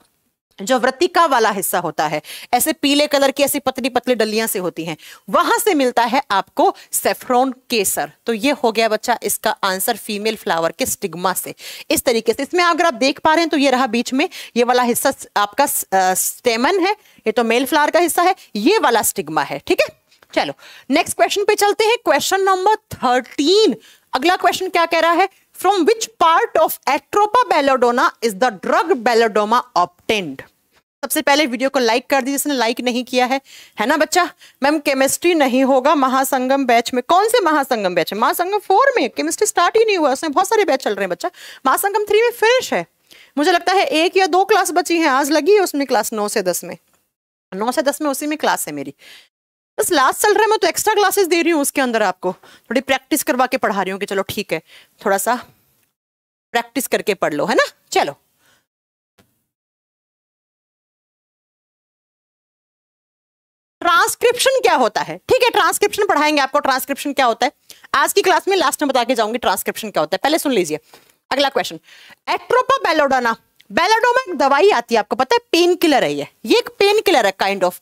जो वृत्तिका वाला हिस्सा होता है ऐसे पीले कलर की ऐसी पतली पतली डलियां से होती हैं वहां से मिलता है आपको सेफ्रोन केसर तो ये हो गया बच्चा इसका आंसर फीमेल फ्लावर के स्टिग्मा से इस तरीके से इसमें अगर आप देख पा रहे हैं तो ये रहा बीच में ये वाला हिस्सा आपका स्टेमन है ये तो मेल फ्लावर का हिस्सा है ये वाला स्टिग्मा है ठीक है चलो नेक्स्ट क्वेश्चन पे चलते हैं क्वेश्चन नंबर थर्टीन अगला क्वेश्चन क्या कह रहा है from which part of Atropa belladonna is the drug belladonna obtained सबसे पहले वीडियो को लाइक कर दीजिए जिसने लाइक नहीं किया है है ना बच्चा मैम केमिस्ट्री नहीं होगा महासंगम बैच में कौन से महासंगम बैच है महासंगम फोर में केमिस्ट्री स्टार्ट ही नहीं हुआ उसमें बहुत सारे बैच चल रहे हैं बच्चा महासंगम थ्री में फिनिश है मुझे लगता है एक या दो क्लास बची है आज लगी है उसमें क्लास नौ से दस में नौ से दस में उसी में क्लास है मेरी बस लास्ट चल रहा है मैं तो एक्स्ट्रा क्लासेस दे रही हूँ उसके अंदर आपको थोड़ी प्रैक्टिस करवा के पढ़ा रही हूँ कि चलो ठीक है थोड़ा सा प्रैक्टिस करके पढ़ लो है ना चलो ट्रांसक्रिप्शन क्या होता है ठीक है ट्रांसक्रिप्शन पढ़ाएंगे आपको ट्रांसक्रिप्शन क्या होता है आज की क्लास में लास्ट में बता के जाऊंगी ट्रांसक्रिप्शन क्या होता है पहले सुन लीजिए अगला क्वेश्चन एट्रोपा बेलोडोना बेलोडोमा एक दवाई आती है आपको पता है पेन किलर है ये ये एक पेन किलर है काइंड ऑफ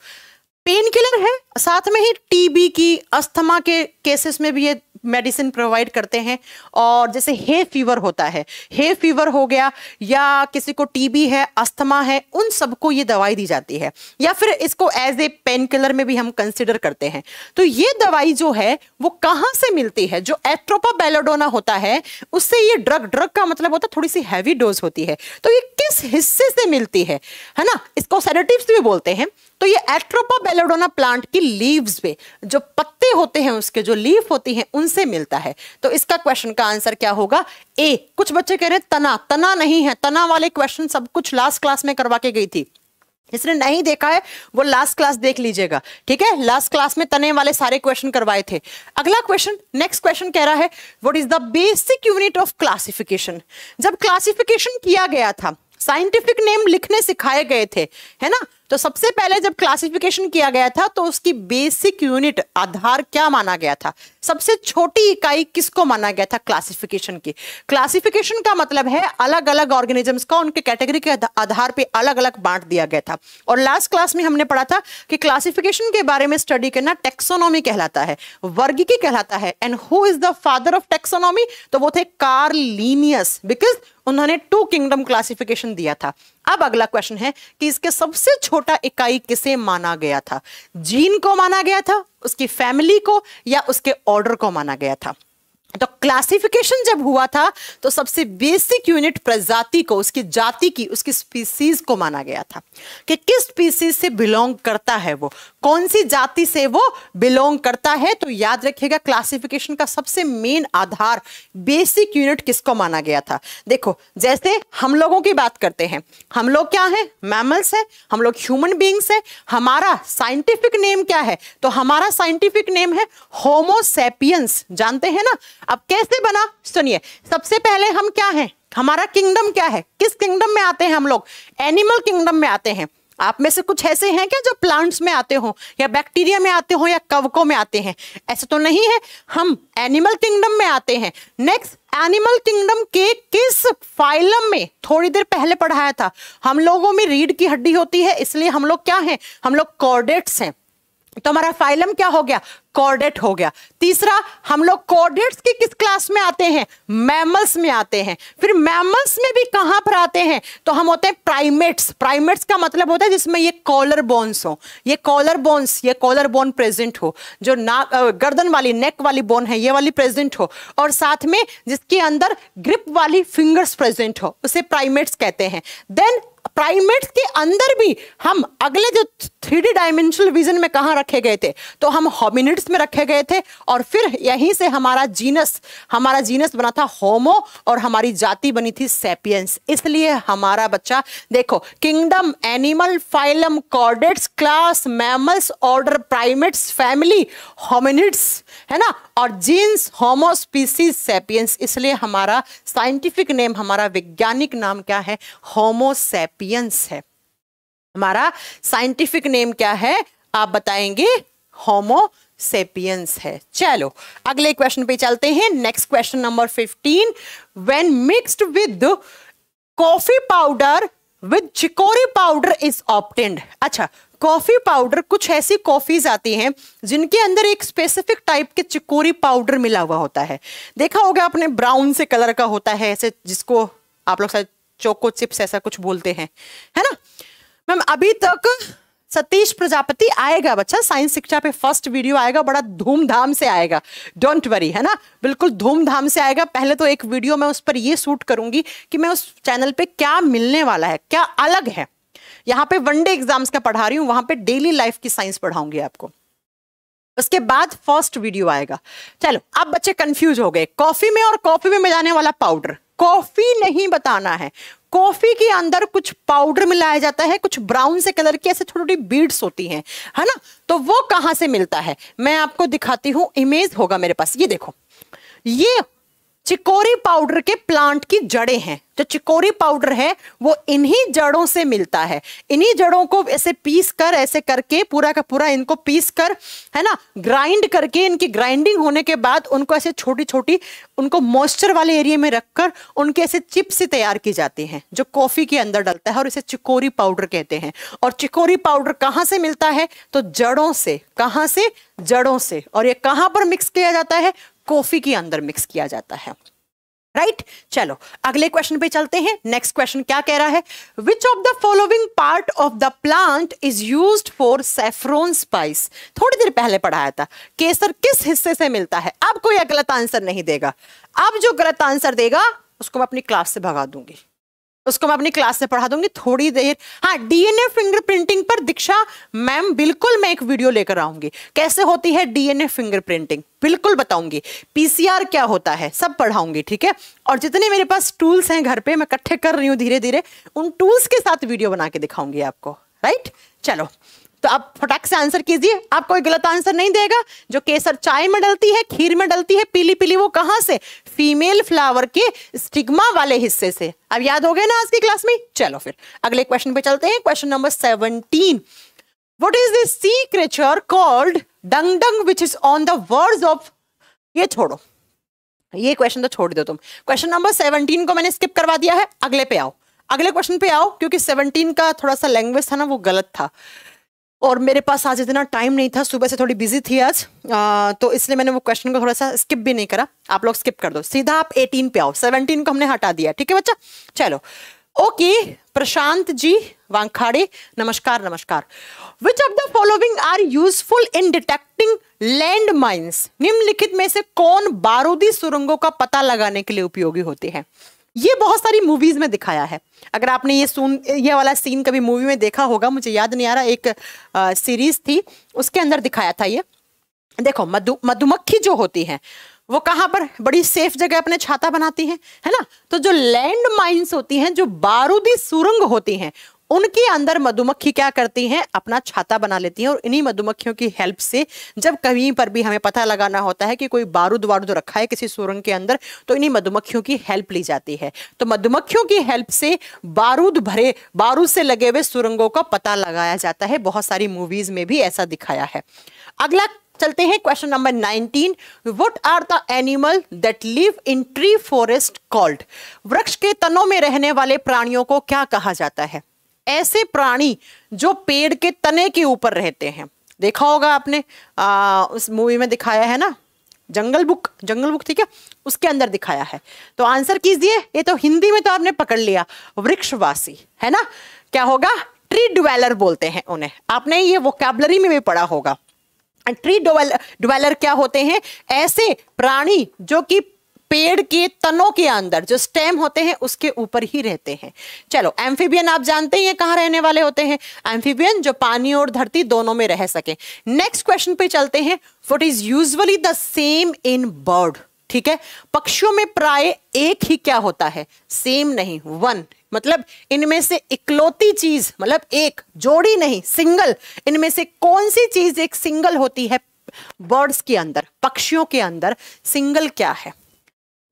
पेन किलर है साथ में ही टीबी की अस्थमा के केसेस में भी ये मेडिसिन प्रोवाइड करते हैं और जैसे हे फीवर होता है हे फीवर हो गया या किसी को टीबी है अस्थमा है उन सबको ये दवाई दी जाती है या फिर इसको एज ए पेन किलर में भी हम कंसिडर करते हैं तो ये दवाई जो है वो कहाँ से मिलती है जो एट्रोपा बेलोडोना होता है उससे ये ड्रग ड्रग का मतलब होता है थोड़ी सी हैवी डोज होती है तो ये किस हिस्से से मिलती है है ना इसको सेडेटिव्स भी बोलते हैं तो ये एट्रोपा बेलोडोना प्लांट की लीव्स पे जो पत्ते होते हैं उसके जो लीफ होती हैं उनसे मिलता है तो इसका क्वेश्चन का आंसर क्या होगा ए कुछ बच्चे कह रहे हैं तना तना नहीं है तना वाले क्वेश्चन सब कुछ लास्ट क्लास में करवा के गई थी इसने नहीं देखा है वो लास्ट क्लास देख लीजिएगा ठीक है लास्ट क्लास में तने वाले सारे क्वेश्चन करवाए थे अगला क्वेश्चन नेक्स्ट क्वेश्चन कह रहा है what is the basic unit of classification जब क्लासिफिकेशन किया गया था साइंटिफिक नेम लिखने सिखाए गए थे है ना तो सबसे पहले जब क्लासिफिकेशन किया गया था तो उसकी बेसिक यूनिट आधार क्या माना गया था सबसे छोटी इकाई किसको माना गया था क्लासिफिकेशन की क्लासिफिकेशन का मतलब है अलग अलग ऑर्गेनिजम्स का उनके कैटेगरी के आधार पे अलग अलग बांट दिया गया था और लास्ट क्लास में हमने पढ़ा था कि क्लासिफिकेशन के बारे में स्टडी करना टेक्सोनॉमी कहलाता है वर्गी कहलाता है and who is the father of taxonomy तो वो थे कार्लिनियस बिकॉज उन्होंने टू किंगडम क्लासिफिकेशन दिया था अब अगला क्वेश्चन है कि इसके सबसे छोटा इकाई किसे माना गया था जीन को माना गया था उसकी फैमिली को या उसके ऑर्डर को माना गया था तो क्लासिफिकेशन जब हुआ था तो सबसे बेसिक यूनिट प्रजाति को उसकी जाति की उसकी स्पीसीज को माना गया था कि किस स्पीसीज से बिलोंग करता है वो कौन सी जाति से वो बिलोंग करता है तो याद रखिएगा क्लासिफिकेशन का सबसे मेन आधार बेसिक यूनिट किसको माना गया था देखो जैसे हम लोगों की बात करते हैं हम लोग क्या है मैमल्स है हम लोग ह्यूमन बींग्स है हमारा साइंटिफिक नेम क्या है तो हमारा साइंटिफिक नेम है होमोसेपियंस जानते हैं ना अब कैसे बना सुनिए सबसे पहले हम क्या है हमारा किंगडम क्या है किस किंगडम में आते हैं हम लोग एनिमल किंगडम में आते हैं आप में से कुछ ऐसे हैं क्या जो प्लांट्स में आते हो या बैक्टीरिया में आते हो या कवकों में आते हैं ऐसे तो नहीं है हम एनिमल किंगडम में आते हैं नेक्स्ट एनिमल किंगडम के किस फाइलम में थोड़ी देर पहले पढ़ाया था हम लोगों में रीढ़ की हड्डी होती है इसलिए हम लोग क्या हैं हम लोग कॉर्डेट्स हैं तो हमारा फाइलम क्या हो गया कॉर्डेट हो गया तीसरा हम लोग कॉर्डेट्स की किस क्लास में आते हैं मैमल्स में आते हैं फिर मैमल्स में भी कहां पर आते हैं तो हम होते हैं प्राइमेट्स प्राइमेट्स का मतलब होता है जिसमें ये कॉलर बोन्स हो ये कॉलर बोन्स ये कॉलर बोन प्रेजेंट हो जो ना गर्दन वाली नेक वाली बोन है ये वाली प्रेजेंट हो और साथ में जिसके अंदर ग्रिप वाली फिंगर्स प्रेजेंट हो उसे प्राइमेट्स कहते हैं देन प्राइमेट्स के अंदर भी हम अगले जो थ्री डायमेंशनल विजन में कहाँ रखे गए थे तो हम होमिनिड्स में रखे गए थे और फिर यहीं से हमारा जीनस हमारा जीनस बना था होमो और हमारी जाति बनी थी सेपियंस इसलिए हमारा बच्चा देखो kingdom animal phylum chordates class mammals order primates family hominids है ना और जीन्स होमोस्पीसीज सेपियंस इसलिए हमारा साइंटिफिक नेम हमारा वैज्ञानिक नाम क्या है होमोसेपियंस है हमारा साइंटिफिक नेम क्या है आप बताएंगे होमो सेपियंस है चलो अगले क्वेश्चन पे चलते हैं next question number fifteen when mixed with coffee powder with chicory powder is obtained अच्छा कॉफी पाउडर कुछ ऐसी कॉफीज आती हैं जिनके अंदर एक स्पेसिफिक टाइप के चिकोरी पाउडर मिला हुआ होता है देखा होगा आपने ब्राउन से कलर का होता है ऐसे जिसको आप लोग शायद चोको चिप्स ऐसा कुछ बोलते हैं है ना मैम अभी तक सतीश प्रजापति आएगा बच्चा साइंस शिक्षा पे फर्स्ट वीडियो आएगा बड़ा धूमधाम से आएगा डोंट वरी है ना बिल्कुल धूमधाम से आएगा पहले तो एक वीडियो मैं उस पर ये शूट करूंगी कि मैं उस चैनल पे क्या मिलने वाला है क्या अलग है यहाँ पे वनडे एग्जाम्स का पढ़ा रही हूँ वहां पे डेली लाइफ की साइंस पढ़ाऊंगी आपको उसके बाद फर्स्ट वीडियो आएगा चलो अब बच्चे कंफ्यूज हो गए कॉफी में और कॉफी में मिलाने वाला पाउडर कॉफी नहीं बताना है कॉफी के अंदर कुछ पाउडर मिलाया जाता है कुछ ब्राउन से कलर की ऐसे थोड़ी थोड़ी बीड्स होती हैं है ना तो वो कहां से मिलता है मैं आपको दिखाती हूं इमेज होगा मेरे पास ये देखो ये चिकोरी पाउडर के प्लांट की जड़ें हैं जो चिकोरी पाउडर है वो इन्हीं जड़ों से मिलता है इन्हीं जड़ों को ऐसे पीस कर ऐसे करके पूरा का पूरा इनको पीस कर है ना ग्राइंड करके इनकी ग्राइंडिंग होने के बाद उनको ऐसे छोटी छोटी उनको मॉइस्चर वाले एरिया में रखकर उनके ऐसे चिप्स तैयार की जाती हैं जो कॉफ़ी के अंदर डलता है और इसे चिकोरी पाउडर कहते हैं और चिकोरी पाउडर कहाँ से मिलता है तो जड़ों से कहाँ से जड़ों से और ये कहाँ पर मिक्स किया जाता है कॉफी के अंदर मिक्स किया जाता है राइट right? चलो अगले क्वेश्चन पे चलते हैं नेक्स्ट क्वेश्चन क्या कह रहा है which of the following part of the plant is use for saffron spice थोड़ी देर पहले पढ़ाया था केसर किस हिस्से से मिलता है अब कोई गलत आंसर नहीं देगा अब जो गलत आंसर देगा उसको मैं अपनी क्लास से भगा दूंगी उसको मैं अपनी क्लास से पढ़ा दूंगी थोड़ी देर हाँ डीएनए फिंगरप्रिंटिंग पर दीक्षा मैम बिल्कुल मैं एक वीडियो लेकर आऊंगी कैसे होती है डीएनए फिंगरप्रिंटिंग बिल्कुल बताऊंगी पीसीआर क्या होता है सब पढ़ाऊंगी ठीक है और जितने मेरे पास टूल्स हैं घर पे मैं इकट्ठे कर रही हूँ धीरे धीरे उन टूल्स के साथ वीडियो बना के दिखाऊंगी आपको राइट चलो तो आप फटाक से आंसर कीजिए आप कोई गलत आंसर नहीं देगा जो केसर चाय में डलती है खीर में डलती है पीली पीली वो कहां से फीमेल फ्लावर के स्टिग्मा वाले हिस्से से अब याद हो गए ना आज की क्लास में चलो फिर अगले क्वेश्चन पे चलते हैं question number seventeen what is this sea creature called dugong dugong which is on the verge of ये छोड़ो ये क्वेश्चन तो छोड़ दो तुम क्वेश्चन नंबर सेवनटीन को मैंने स्किप करवा दिया है अगले पे आओ अगले क्वेश्चन पे आओ क्योंकि सेवनटीन का थोड़ा सा लैंग्वेज था ना वो गलत था और मेरे पास आज इतना टाइम नहीं था सुबह से थोड़ी बिजी थी आज आ, तो इसलिए मैंने वो क्वेश्चन को थोड़ा सा स्किप भी नहीं करा आप लोग स्किप कर दो सीधा आप 18 पे आओ 17 को हमने हटा दिया ठीक है बच्चा चलो ओके प्रशांत जी वांखाड़े नमस्कार नमस्कार which of the following are useful in detecting land निम्नलिखित में से कौन बारूदी सुरंगों का पता लगाने के लिए उपयोगी होते हैं ये बहुत सारी मूवीज में दिखाया है अगर आपने ये सुन ये वाला सीन कभी मूवी में देखा होगा मुझे याद नहीं आ रहा एक आ, सीरीज थी उसके अंदर दिखाया था ये देखो मधु मधुमक्खी जो होती है वो कहाँ पर बड़ी सेफ जगह अपने छाता बनाती हैं है ना तो जो लैंड माइन्स होती हैं जो बारूदी सुरंग होती हैं उनके अंदर मधुमक्खी क्या करती हैं अपना छाता बना लेती हैं और इन्हीं मधुमक्खियों की हेल्प से जब कहीं पर भी हमें पता लगाना होता है कि कोई बारूद वारूद रखा है किसी सुरंग के अंदर तो इन्हीं मधुमक्खियों की हेल्प ली जाती है तो मधुमक्खियों की हेल्प से बारूद भरे बारूद से लगे हुए सुरंगों का पता लगाया जाता है बहुत सारी मूवीज में भी ऐसा दिखाया है अगला चलते हैं question number 19 what are the animal that live in tree forest called वृक्ष के तनों में रहने वाले प्राणियों को क्या कहा जाता है ऐसे प्राणी जो पेड़ के तने के ऊपर रहते हैं देखा होगा आपने आ, उस मूवी में दिखाया है ना जंगल बुक जंगल बुक ठीक है उसके अंदर दिखाया है तो आंसर कीजिए ये तो हिंदी में तो आपने पकड़ लिया वृक्षवासी है ना क्या होगा ट्री डुवेलर बोलते हैं उन्हें आपने ये वोकेबलरी में भी पढ़ा होगा ट्री डुवेलर क्या होते हैं ऐसे प्राणी जो कि पेड़ के तनों के अंदर जो स्टेम होते हैं उसके ऊपर ही रहते हैं चलो एम्फीबियन आप जानते हैं ये कहाँ रहने वाले होते हैं एम्फीबियन जो पानी और धरती दोनों में रह सके नेक्स्ट क्वेश्चन पे चलते हैं what is usually the same in bird ठीक है पक्षियों में प्राय एक ही क्या होता है सेम नहीं वन मतलब इनमें से इकलौती चीज मतलब एक जोड़ी नहीं सिंगल इनमें से कौन सी चीज एक सिंगल होती है बर्ड्स के अंदर पक्षियों के अंदर सिंगल क्या है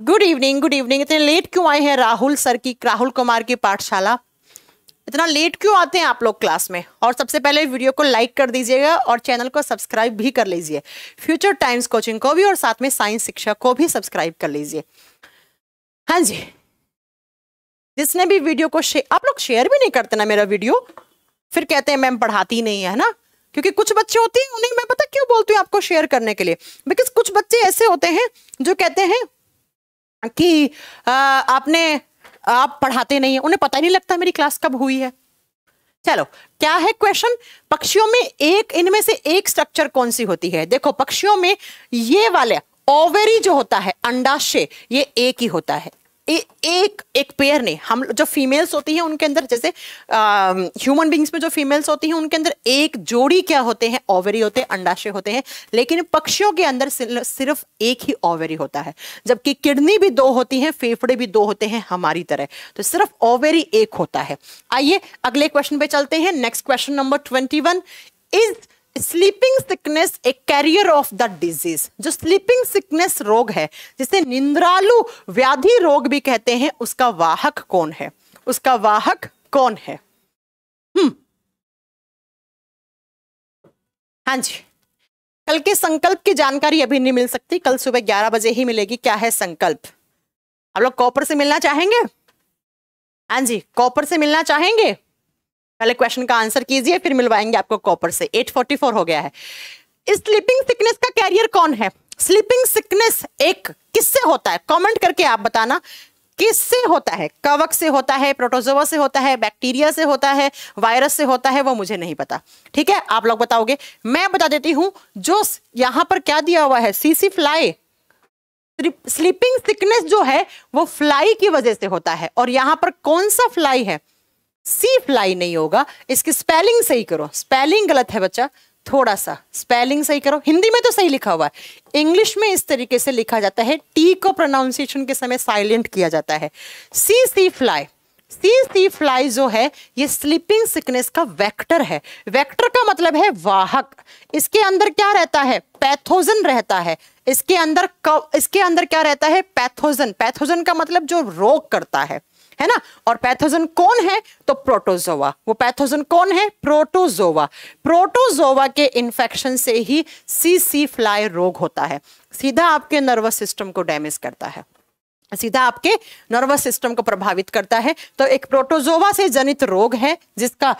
गुड इवनिंग गुड इवनिंग इतने लेट क्यों आए हैं राहुल सर की राहुल कुमार की पाठशाला इतना लेट क्यों आते हैं आप लोग क्लास में और सबसे पहले वीडियो को लाइक कर दीजिएगा और चैनल को सब्सक्राइब भी कर लीजिए फ्यूचर टाइम्स कोचिंग को भी और साथ में साइंस शिक्षा को भी सब्सक्राइब कर लीजिए हाँ जी जिसने भी वीडियो को शेयर आप लोग शेयर भी नहीं करते ना मेरा वीडियो फिर कहते हैं मैम पढ़ाती नहीं है ना क्योंकि कुछ बच्चे होते हैं उन्हें मैं पता क्यों बोलती हूँ आपको शेयर करने के लिए बिकॉज कुछ बच्चे ऐसे होते हैं जो कहते हैं कि आपने आप पढ़ाते नहीं है उन्हें पता ही नहीं लगता मेरी क्लास कब हुई है चलो क्या है क्वेश्चन पक्षियों में एक इनमें से एक स्ट्रक्चर कौन सी होती है देखो पक्षियों में ये वाले ओवेरी जो होता है अंडाशय ये एक ही होता है ए, एक एक पेयर ने हम जो फीमेल्स होती हैं उनके अंदर जैसे ह्यूमन बींग्स में जो फीमेल्स होती हैं उनके अंदर एक जोड़ी क्या होते हैं ओवरी होते हैं अंडाशय होते हैं लेकिन पक्षियों के अंदर सिर्फ एक ही ओवरी होता है जबकि किडनी भी दो होती हैं फेफड़े भी दो होते हैं हमारी तरह तो सिर्फ ओवेरी एक होता है आइए अगले क्वेश्चन पे चलते हैं next question number twenty one is sleeping sickness a carrier of the disease जो स्लीपिंग सिकनेस रोग है जिसे निंद्रालु व्याधि रोग भी कहते हैं उसका वाहक कौन है उसका वाहक कौन है हम्म हाँ जी कल के संकल्प की जानकारी अभी नहीं मिल सकती कल सुबह ग्यारह बजे ही मिलेगी क्या है संकल्प आप लोग कॉपर से मिलना चाहेंगे हाँ जी कॉपर से मिलना चाहेंगे पहले क्वेश्चन का आंसर कीजिए फिर मिलवाएंगे आपको कॉपर से 844 हो गया है स्लीपिंग सिकनेस का कैरियर कौन है स्लीपिंग सिकनेस एक किससे होता है कमेंट करके आप बताना किससे होता है कवक से होता है प्रोटोजोवा से होता है बैक्टीरिया से होता है वायरस से होता है वो मुझे नहीं पता ठीक है आप लोग बताओगे मैं बता देती हूँ जो यहां पर क्या दिया हुआ है सीसी फ्लाई स्लीपिंग सिकनेस जो है वो फ्लाई की वजह से होता है और यहाँ पर कौन सा फ्लाई है सी फ्लाई नहीं होगा इसकी स्पेलिंग सही करो स्पेलिंग गलत है बच्चा थोड़ा सा स्पेलिंग सही करो हिंदी में तो सही लिखा हुआ है इंग्लिश में इस तरीके से लिखा जाता है टी को प्रोनाउंसिएशन के समय साइलेंट किया जाता है सी सी फ्लाई सी सी फ्लाई जो है ये स्लीपिंग सिकनेस का वेक्टर है वेक्टर का मतलब है वाहक इसके अंदर क्या रहता है पैथोजन रहता है इसके अंदर इसके अंदर क्या रहता है पैथोजन पैथोजन का मतलब जो रोग करता है है ना और पैथोजन कौन है तो प्रोटोजोवा वो पैथोजन कौन है प्रोटोजोवा प्रोटोजोवा के इन्फेक्शन से ही सी सी फ्लाई रोग होता है सीधा आपके नर्वस सिस्टम को डैमेज करता है सीधा आपके नर्वस सिस्टम को प्रभावित करता है तो एक प्रोटोजोवा से जनित रोग है जिसका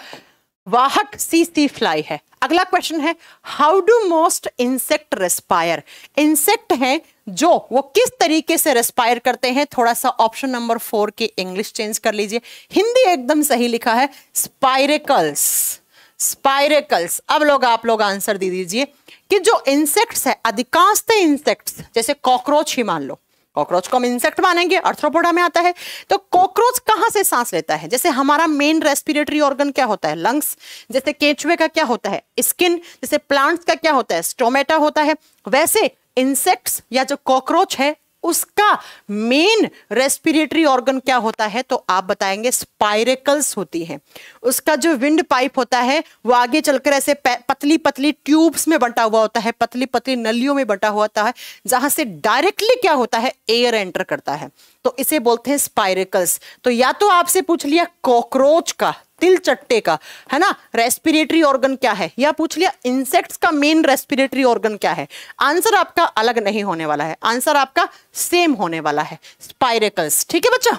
वाहक सी सी फ्लाई है अगला क्वेश्चन है how do most insect respire insect है जो वो किस तरीके से रेस्पायर करते हैं थोड़ा सा ऑप्शन नंबर फोर के इंग्लिश चेंज कर लीजिए हिंदी एकदम सही लिखा है स्पाइरेकल्स स्पाइरेकल्स अब लोग आप लोग आंसर दे दीजिए कि जो इंसेक्ट्स है अधिकांशतः इंसेक्ट्स जैसे कॉकरोच ही मान लो कॉकरोच को हम इंसेक्ट मानेंगे अर्थ्रोपोडा में आता है तो कॉकरोच कहाँ से सांस लेता है जैसे हमारा मेन रेस्पिरेटरी ऑर्गन क्या होता है लंग्स जैसे केचुए का क्या होता है स्किन जैसे प्लांट्स का क्या होता है स्टोमेटा होता है वैसे इंसेक्ट्स या जो कॉकरोच है उसका मेन रेस्पिरेटरी ऑर्गन क्या होता है तो आप बताएंगे स्पाइरेकल्स होती है उसका जो विंड पाइप होता है वो आगे चलकर ऐसे पतली पतली ट्यूब्स में बंटा हुआ होता है पतली पतली नलियों में बंटा हुआ होता है जहां से डायरेक्टली क्या होता है एयर एंटर करता है तो इसे बोलते हैं स्पाइरिकल्स तो या तो आपसे पूछ लिया कॉकरोच का तिल चट्टे का है ना रेस्पिरेटरी ऑर्गन क्या है या पूछ लिया इंसेक्ट्स का मेन रेस्पिरेटरी ऑर्गन क्या है आंसर आपका अलग नहीं होने वाला है आंसर आपका सेम होने वाला है स्पाइरेकल्स ठीक है बच्चा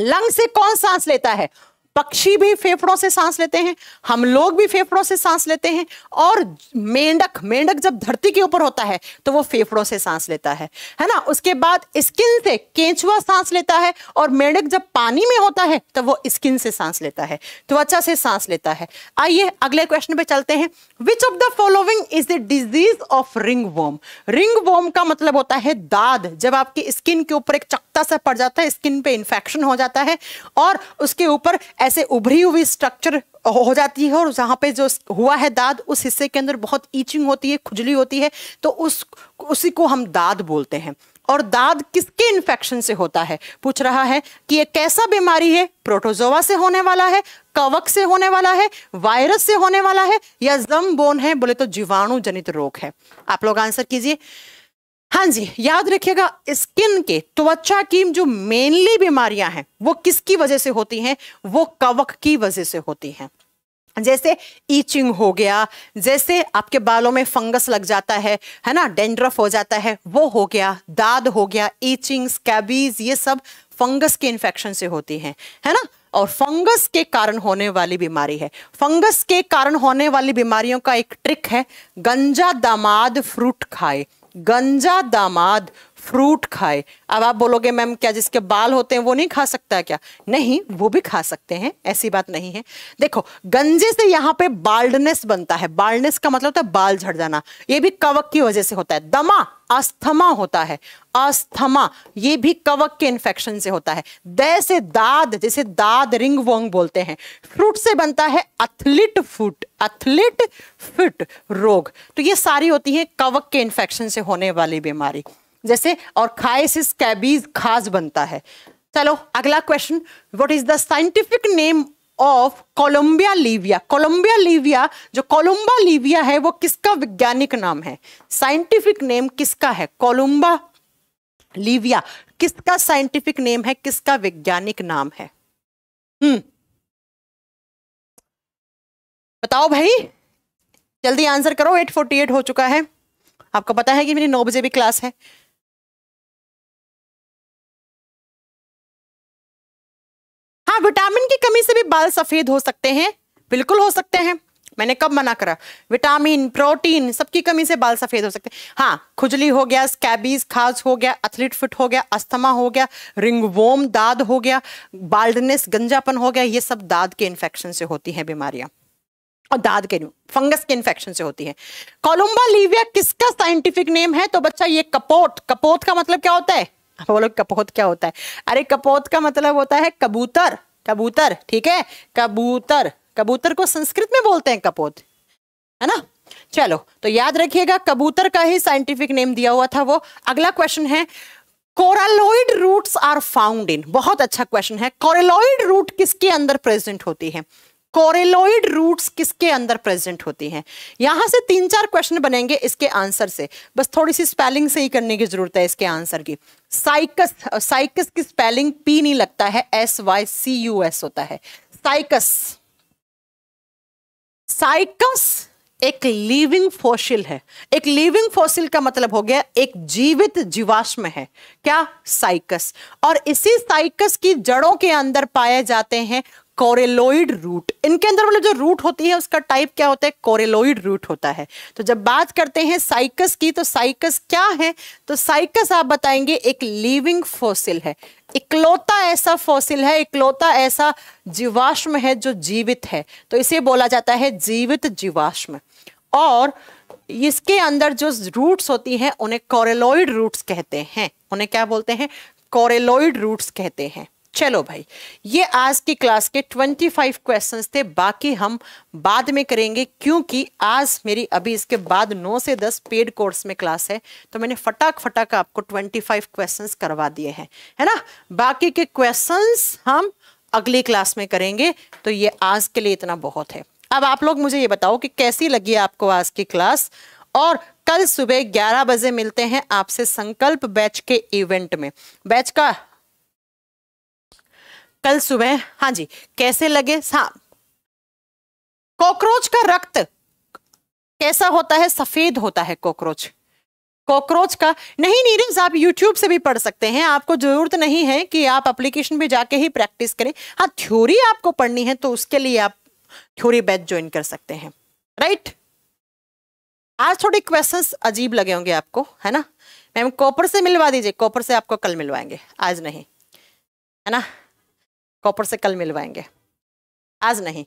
लंग से कौन सांस लेता है पक्षी भी फेफड़ों से सांस लेते हैं हम लोग भी फेफड़ों से सांस लेते हैं और मेंढक मेंढक जब धरती के ऊपर होता है तो वो फेफड़ों से सांस लेता है है ना उसके बाद स्किन से केंचुआ सांस लेता है और मेंढक जब पानी में होता है तो वो स्किन से सांस लेता है त्वचा से सांस लेता है आइए अगले क्वेश्चन पे चलते हैं which of the following is the disease of ringworm ringworm का मतलब होता है दाद जब आपकी स्किन के ऊपर एक पत्ता सा पड़ जाता है स्किन पे इन्फेक्शन हो जाता है और उसके ऊपर ऐसे उभरी हुई स्ट्रक्चर हो जाती है और जहाँ पे जो हुआ है दाद उस हिस्से के अंदर बहुत ईचिंग होती है खुजली होती है तो उस उसी को हम दाद बोलते हैं और दाद किसके इन्फेक्शन से होता है पूछ रहा है कि ये कैसा बीमारी है प्रोटोजोवा से होने वाला है कवक से होने वाला है वायरस से होने वाला है या जम बोन है बोले तो जीवाणु जनित रोग है आप लोग आंसर कीजिए हाँ जी याद रखिएगा स्किन के त्वचा की जो मेनली बीमारियां हैं वो किसकी वजह से होती हैं वो कवक की वजह से होती हैं जैसे ईचिंग हो गया जैसे आपके बालों में फंगस लग जाता है है ना डेंड्रफ हो जाता है वो हो गया दाद हो गया ईचिंग स्कैबीज ये सब फंगस के इन्फेक्शन से होती हैं है ना और फंगस के कारण होने वाली बीमारी है फंगस के कारण होने वाली बीमारियों का एक ट्रिक है गंजा दामाद फ्रूट खाए गंजा दामाद फ्रूट खाए अब आप बोलोगे मैम क्या जिसके बाल होते हैं वो नहीं खा सकता है क्या नहीं वो भी खा सकते हैं ऐसी बात नहीं है देखो गंजे से यहाँ पे बाल्डनेस बनता है बाल्डनेस का मतलब होता है बाल झड़ जाना ये भी कवक की वजह से होता है दमा अस्थमा होता है अस्थमा ये भी कवक के इन्फेक्शन से होता है दय से दाद जिसे दाद रिंग वोंग बोलते हैं फ्रूट से बनता है अथलिट फूट एथलीट फिट रोग तो ये सारी होती है कवक के इन्फेक्शन से होने वाली बीमारी जैसे और खाए से स्कैबीज खास बनता है चलो अगला question what is the scientific name of Columbia livia Columbia livia जो कोलंबा लीविया है वो किसका वैज्ञानिक नाम है साइंटिफिक नेम किसका है कोलंबा लीविया किसका साइंटिफिक नेम है किसका वैज्ञानिक नाम है हम्म बताओ भाई जल्दी आंसर करो एट फोर्टी एट हो चुका है आपको पता है कि मेरी नौ बजे भी क्लास है हाँ विटामिन की कमी से भी बाल सफ़ेद हो सकते हैं बिल्कुल हो सकते हैं मैंने कब मना करा विटामिन प्रोटीन सबकी कमी से बाल सफ़ेद हो सकते हैं हाँ खुजली हो गया स्कैबीज खास हो गया एथलीट फिट हो गया अस्थमा हो गया रिंगवोम दाद हो गया बाल्डनेस गंजापन हो गया ये सब दाद के इन्फेक्शन से होती हैं बीमारियां और दाद के फंगस के इन्फेक्शन से होती है कोलम्बा लीविया किसका साइंटिफिक नेम है तो बच्चा ये कपोत कपोत का मतलब क्या होता है बोलो कपोत क्या होता है अरे कपोत का मतलब होता है कबूतर कबूतर ठीक है कबूतर कबूतर को संस्कृत में बोलते हैं कपोत है ना चलो तो याद रखिएगा कबूतर का ही साइंटिफिक नेम दिया हुआ था वो अगला क्वेश्चन है coralloid roots are found in बहुत अच्छा क्वेश्चन है कोरेलॉइड रूट किसके अंदर प्रेजेंट होती है कोरेलोइड रूट्स किसके अंदर प्रेजेंट होती हैं यहां से तीन चार क्वेश्चन बनेंगे इसके आंसर से बस थोड़ी सी स्पेलिंग से ही करने की जरूरत है इसके आंसर की साइकस साइकस की स्पेलिंग पी नहीं लगता है S Y C U S होता है साइकस साइकस एक लिविंग फॉसिल है एक लिविंग फॉसिल का मतलब हो गया एक जीवित जीवाश्म है क्या साइकस और इसी साइकस की जड़ों के अंदर पाए जाते हैं कोरेलोइड रूट इनके अंदर मतलब जो रूट होती है उसका टाइप क्या होता है कोरेलोइड रूट होता है तो जब बात करते हैं साइकस की तो साइकस क्या है तो साइकस आप बताएंगे एक लिविंग फॉसिल है इकलौता ऐसा फॉसिल है इकलौता ऐसा जीवाश्म है जो जीवित है तो इसे बोला जाता है जीवित जीवाश्म और इसके अंदर जो रूट्स होती हैं उन्हें कोरेलोइड रूट्स कहते हैं उन्हें क्या बोलते हैं कोरेलोइड रूट्स कहते हैं चलो भाई ये आज की क्लास के 25 क्वेश्चंस थे बाकी हम बाद में करेंगे क्योंकि आज मेरी अभी इसके बाद 9 से 10 पेड कोर्स में क्लास है तो मैंने फटाक फटाक आपको 25 क्वेश्चंस करवा दिए हैं है ना बाकी के क्वेश्चंस हम अगली क्लास में करेंगे तो ये आज के लिए इतना बहुत है अब आप लोग मुझे ये बताओ कि कैसी लगी आपको आज की क्लास और कल सुबह 11 बजे मिलते हैं आपसे संकल्प बैच के इवेंट में बैच का कल सुबह हाँ जी कैसे लगे सांप कॉकरोच का रक्त कैसा होता है सफेद होता है कॉकरोच कॉकरोच का नहीं नीरज आप यूट्यूब से भी पढ़ सकते हैं आपको जरूरत नहीं है कि आप एप्लीकेशन में जाके ही प्रैक्टिस करें हाँ थ्योरी आपको पढ़नी है तो उसके लिए आप थ्योरी बैच ज्वाइन कर सकते हैं राइट आज थोड़े क्वेश्चंस अजीब लगे होंगे आपको है ना मैम कॉपर से मिलवा दीजिए कॉपर से आपको कल मिलवाएंगे आज नहीं है ना कॉपर से कल मिलवाएंगे आज नहीं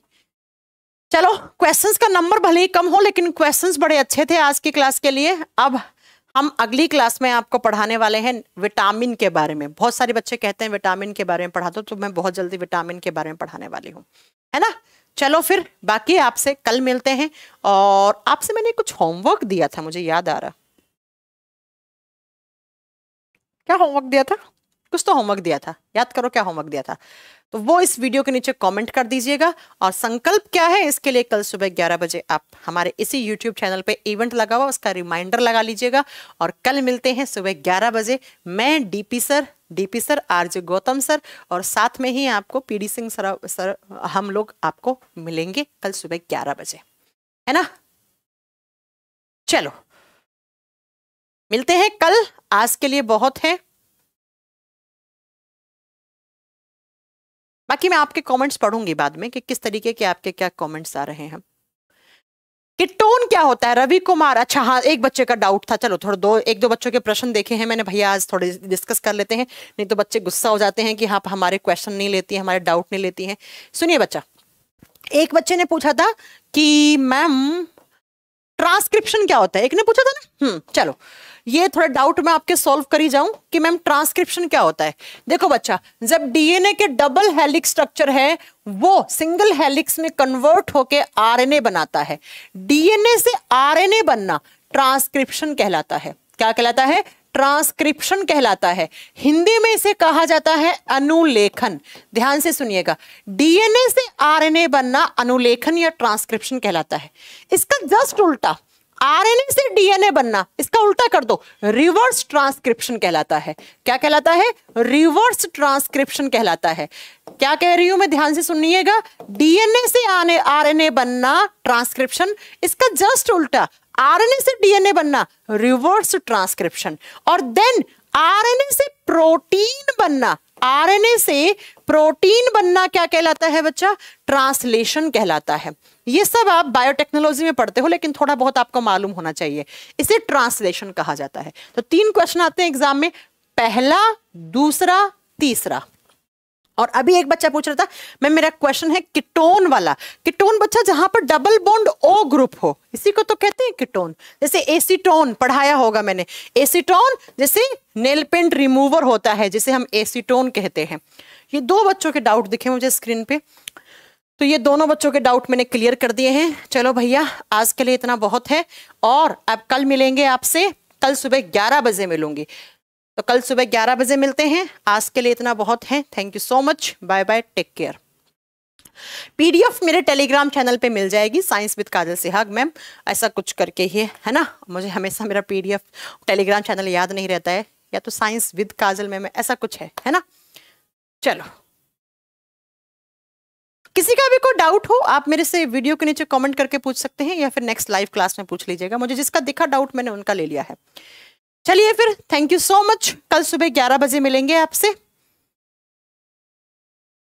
चलो क्वेश्चंस का नंबर भले ही कम हो लेकिन क्वेश्चंस बड़े अच्छे थे आज की क्लास के लिए अब हम अगली क्लास में आपको पढ़ाने वाले हैं विटामिन के बारे में बहुत सारे बच्चे कहते हैं विटामिन के बारे में पढ़ा दो तो मैं बहुत जल्दी विटामिन के बारे में पढ़ाने वाली हूँ है ना चलो फिर बाकी आपसे कल मिलते हैं और आपसे मैंने कुछ होमवर्क दिया था मुझे याद आ रहा क्या होमवर्क दिया था कुछ तो होमवर्क दिया था याद करो क्या होमवर्क दिया था तो वो इस वीडियो के नीचे कमेंट कर दीजिएगा और संकल्प क्या है इसके लिए कल सुबह 11 बजे आप हमारे इसी यूट्यूब चैनल पे इवेंट लगा हुआ उसका रिमाइंडर लगा लीजिएगा और कल मिलते हैं सुबह 11 बजे मैं DP sir DP sir RJ Gautam sir और साथ में ही आपको पीडी सिंह सर सर हम लोग आपको मिलेंगे कल सुबह ग्यारह बजे है ना चलो मिलते हैं कल आज के लिए बहुत है बाकी मैं आपके कमेंट्स पढ़ूंगी बाद में कि किस तरीके के आपके क्या कमेंट्स आ रहे हैं कि टोन क्या होता है रवि कुमार अच्छा हाँ एक बच्चे का डाउट था चलो थोड़ा दो एक दो बच्चों के प्रश्न देखे हैं मैंने भैया आज थोड़े डिस्कस कर लेते हैं नहीं तो बच्चे गुस्सा हो जाते हैं कि आप हाँ, हमारे क्वेश्चन नहीं लेती हमारे डाउट नहीं लेती हैं सुनिए बच्चा एक बच्चे ने पूछा था कि मैम ट्रांसक्रिप्शन क्या होता है एक ने पूछा था ना हम्म चलो ये थोड़ा डाउट मैं आपके सॉल्व करी जाऊं कि मैम ट्रांसक्रिप्शन क्या होता है देखो बच्चा जब डीएनए के डबल हेलिक्स स्ट्रक्चर है वो सिंगल हेलिक्स में कन्वर्ट होके आरएनए बनाता है डीएनए से आरएनए बनना ट्रांसक्रिप्शन कहलाता है क्या कहलाता है ट्रांसक्रिप्शन कहलाता है हिंदी में इसे कहा जाता है अनुलेखन ध्यान से सुनिएगा डीएनए से आरएनए बनना अनुलेखन या ट्रांसक्रिप्शन कहलाता है इसका जस्ट उल्टा आरएनए से डीएनए बनना इसका उल्टा कर दो रिवर्स ट्रांसक्रिप्शन कहलाता है क्या कहलाता है रिवर्स ट्रांसक्रिप्शन कहलाता है क्या कह रही हूं मैं ध्यान से सुनिएगा डीएनए से आने आरएनए बनना ट्रांसक्रिप्शन इसका जस्ट उल्टा आरएनए से डीएनए बनना रिवर्स ट्रांसक्रिप्शन और देन आरएनए से प्रोटीन बनना आरएनए से प्रोटीन बनना क्या कहलाता है बच्चा ट्रांसलेशन कहलाता है ये सब आप बायोटेक्नोलॉजी में पढ़ते हो लेकिन थोड़ा बहुत आपको मालूम होना चाहिए इसे ट्रांसलेशन कहा जाता है तो तीन क्वेश्चन आते हैं एग्जाम में पहला दूसरा तीसरा और अभी एक बच्चा पूछ रहा था मैं मेरा क्वेश्चन है किटोन वाला किटोन बच्चा जहां पर डबल बॉन्ड ओ ग्रुप हो इसी को तो कहते हैं किटोन जैसे एसीटोन पढ़ाया होगा मैंने एसीटोन जैसे नेल पेंट रिमूवर होता है जिसे हम एसीटोन कहते हैं ये दो बच्चों के डाउट दिखे मुझे स्क्रीन पे तो ये दोनों बच्चों के डाउट मैंने क्लियर कर दिए हैं चलो भैया आज के लिए इतना बहुत है और अब कल मिलेंगे आपसे कल सुबह ग्यारह बजे मिलूंगी तो कल सुबह ग्यारह बजे मिलते हैं आज के लिए इतना बहुत है thank you so much bye bye take care PDF मेरे टेलीग्राम चैनल पे मिल जाएगी science with Kajal Sihag ma'am ऐसा कुछ करके ही है ना मुझे हमेशा मेरा पीडीएफ टेलीग्राम चैनल याद नहीं रहता है या तो साइंस विद काजल मैम ऐसा कुछ है है ना चलो किसी का भी कोई डाउट हो आप मेरे से वीडियो के नीचे कमेंट करके पूछ सकते हैं या फिर नेक्स्ट लाइव क्लास में पूछ लीजिएगा मुझे जिसका दिखा डाउट मैंने उनका ले लिया है चलिए फिर थैंक यू सो मच कल सुबह ग्यारह बजे मिलेंगे आपसे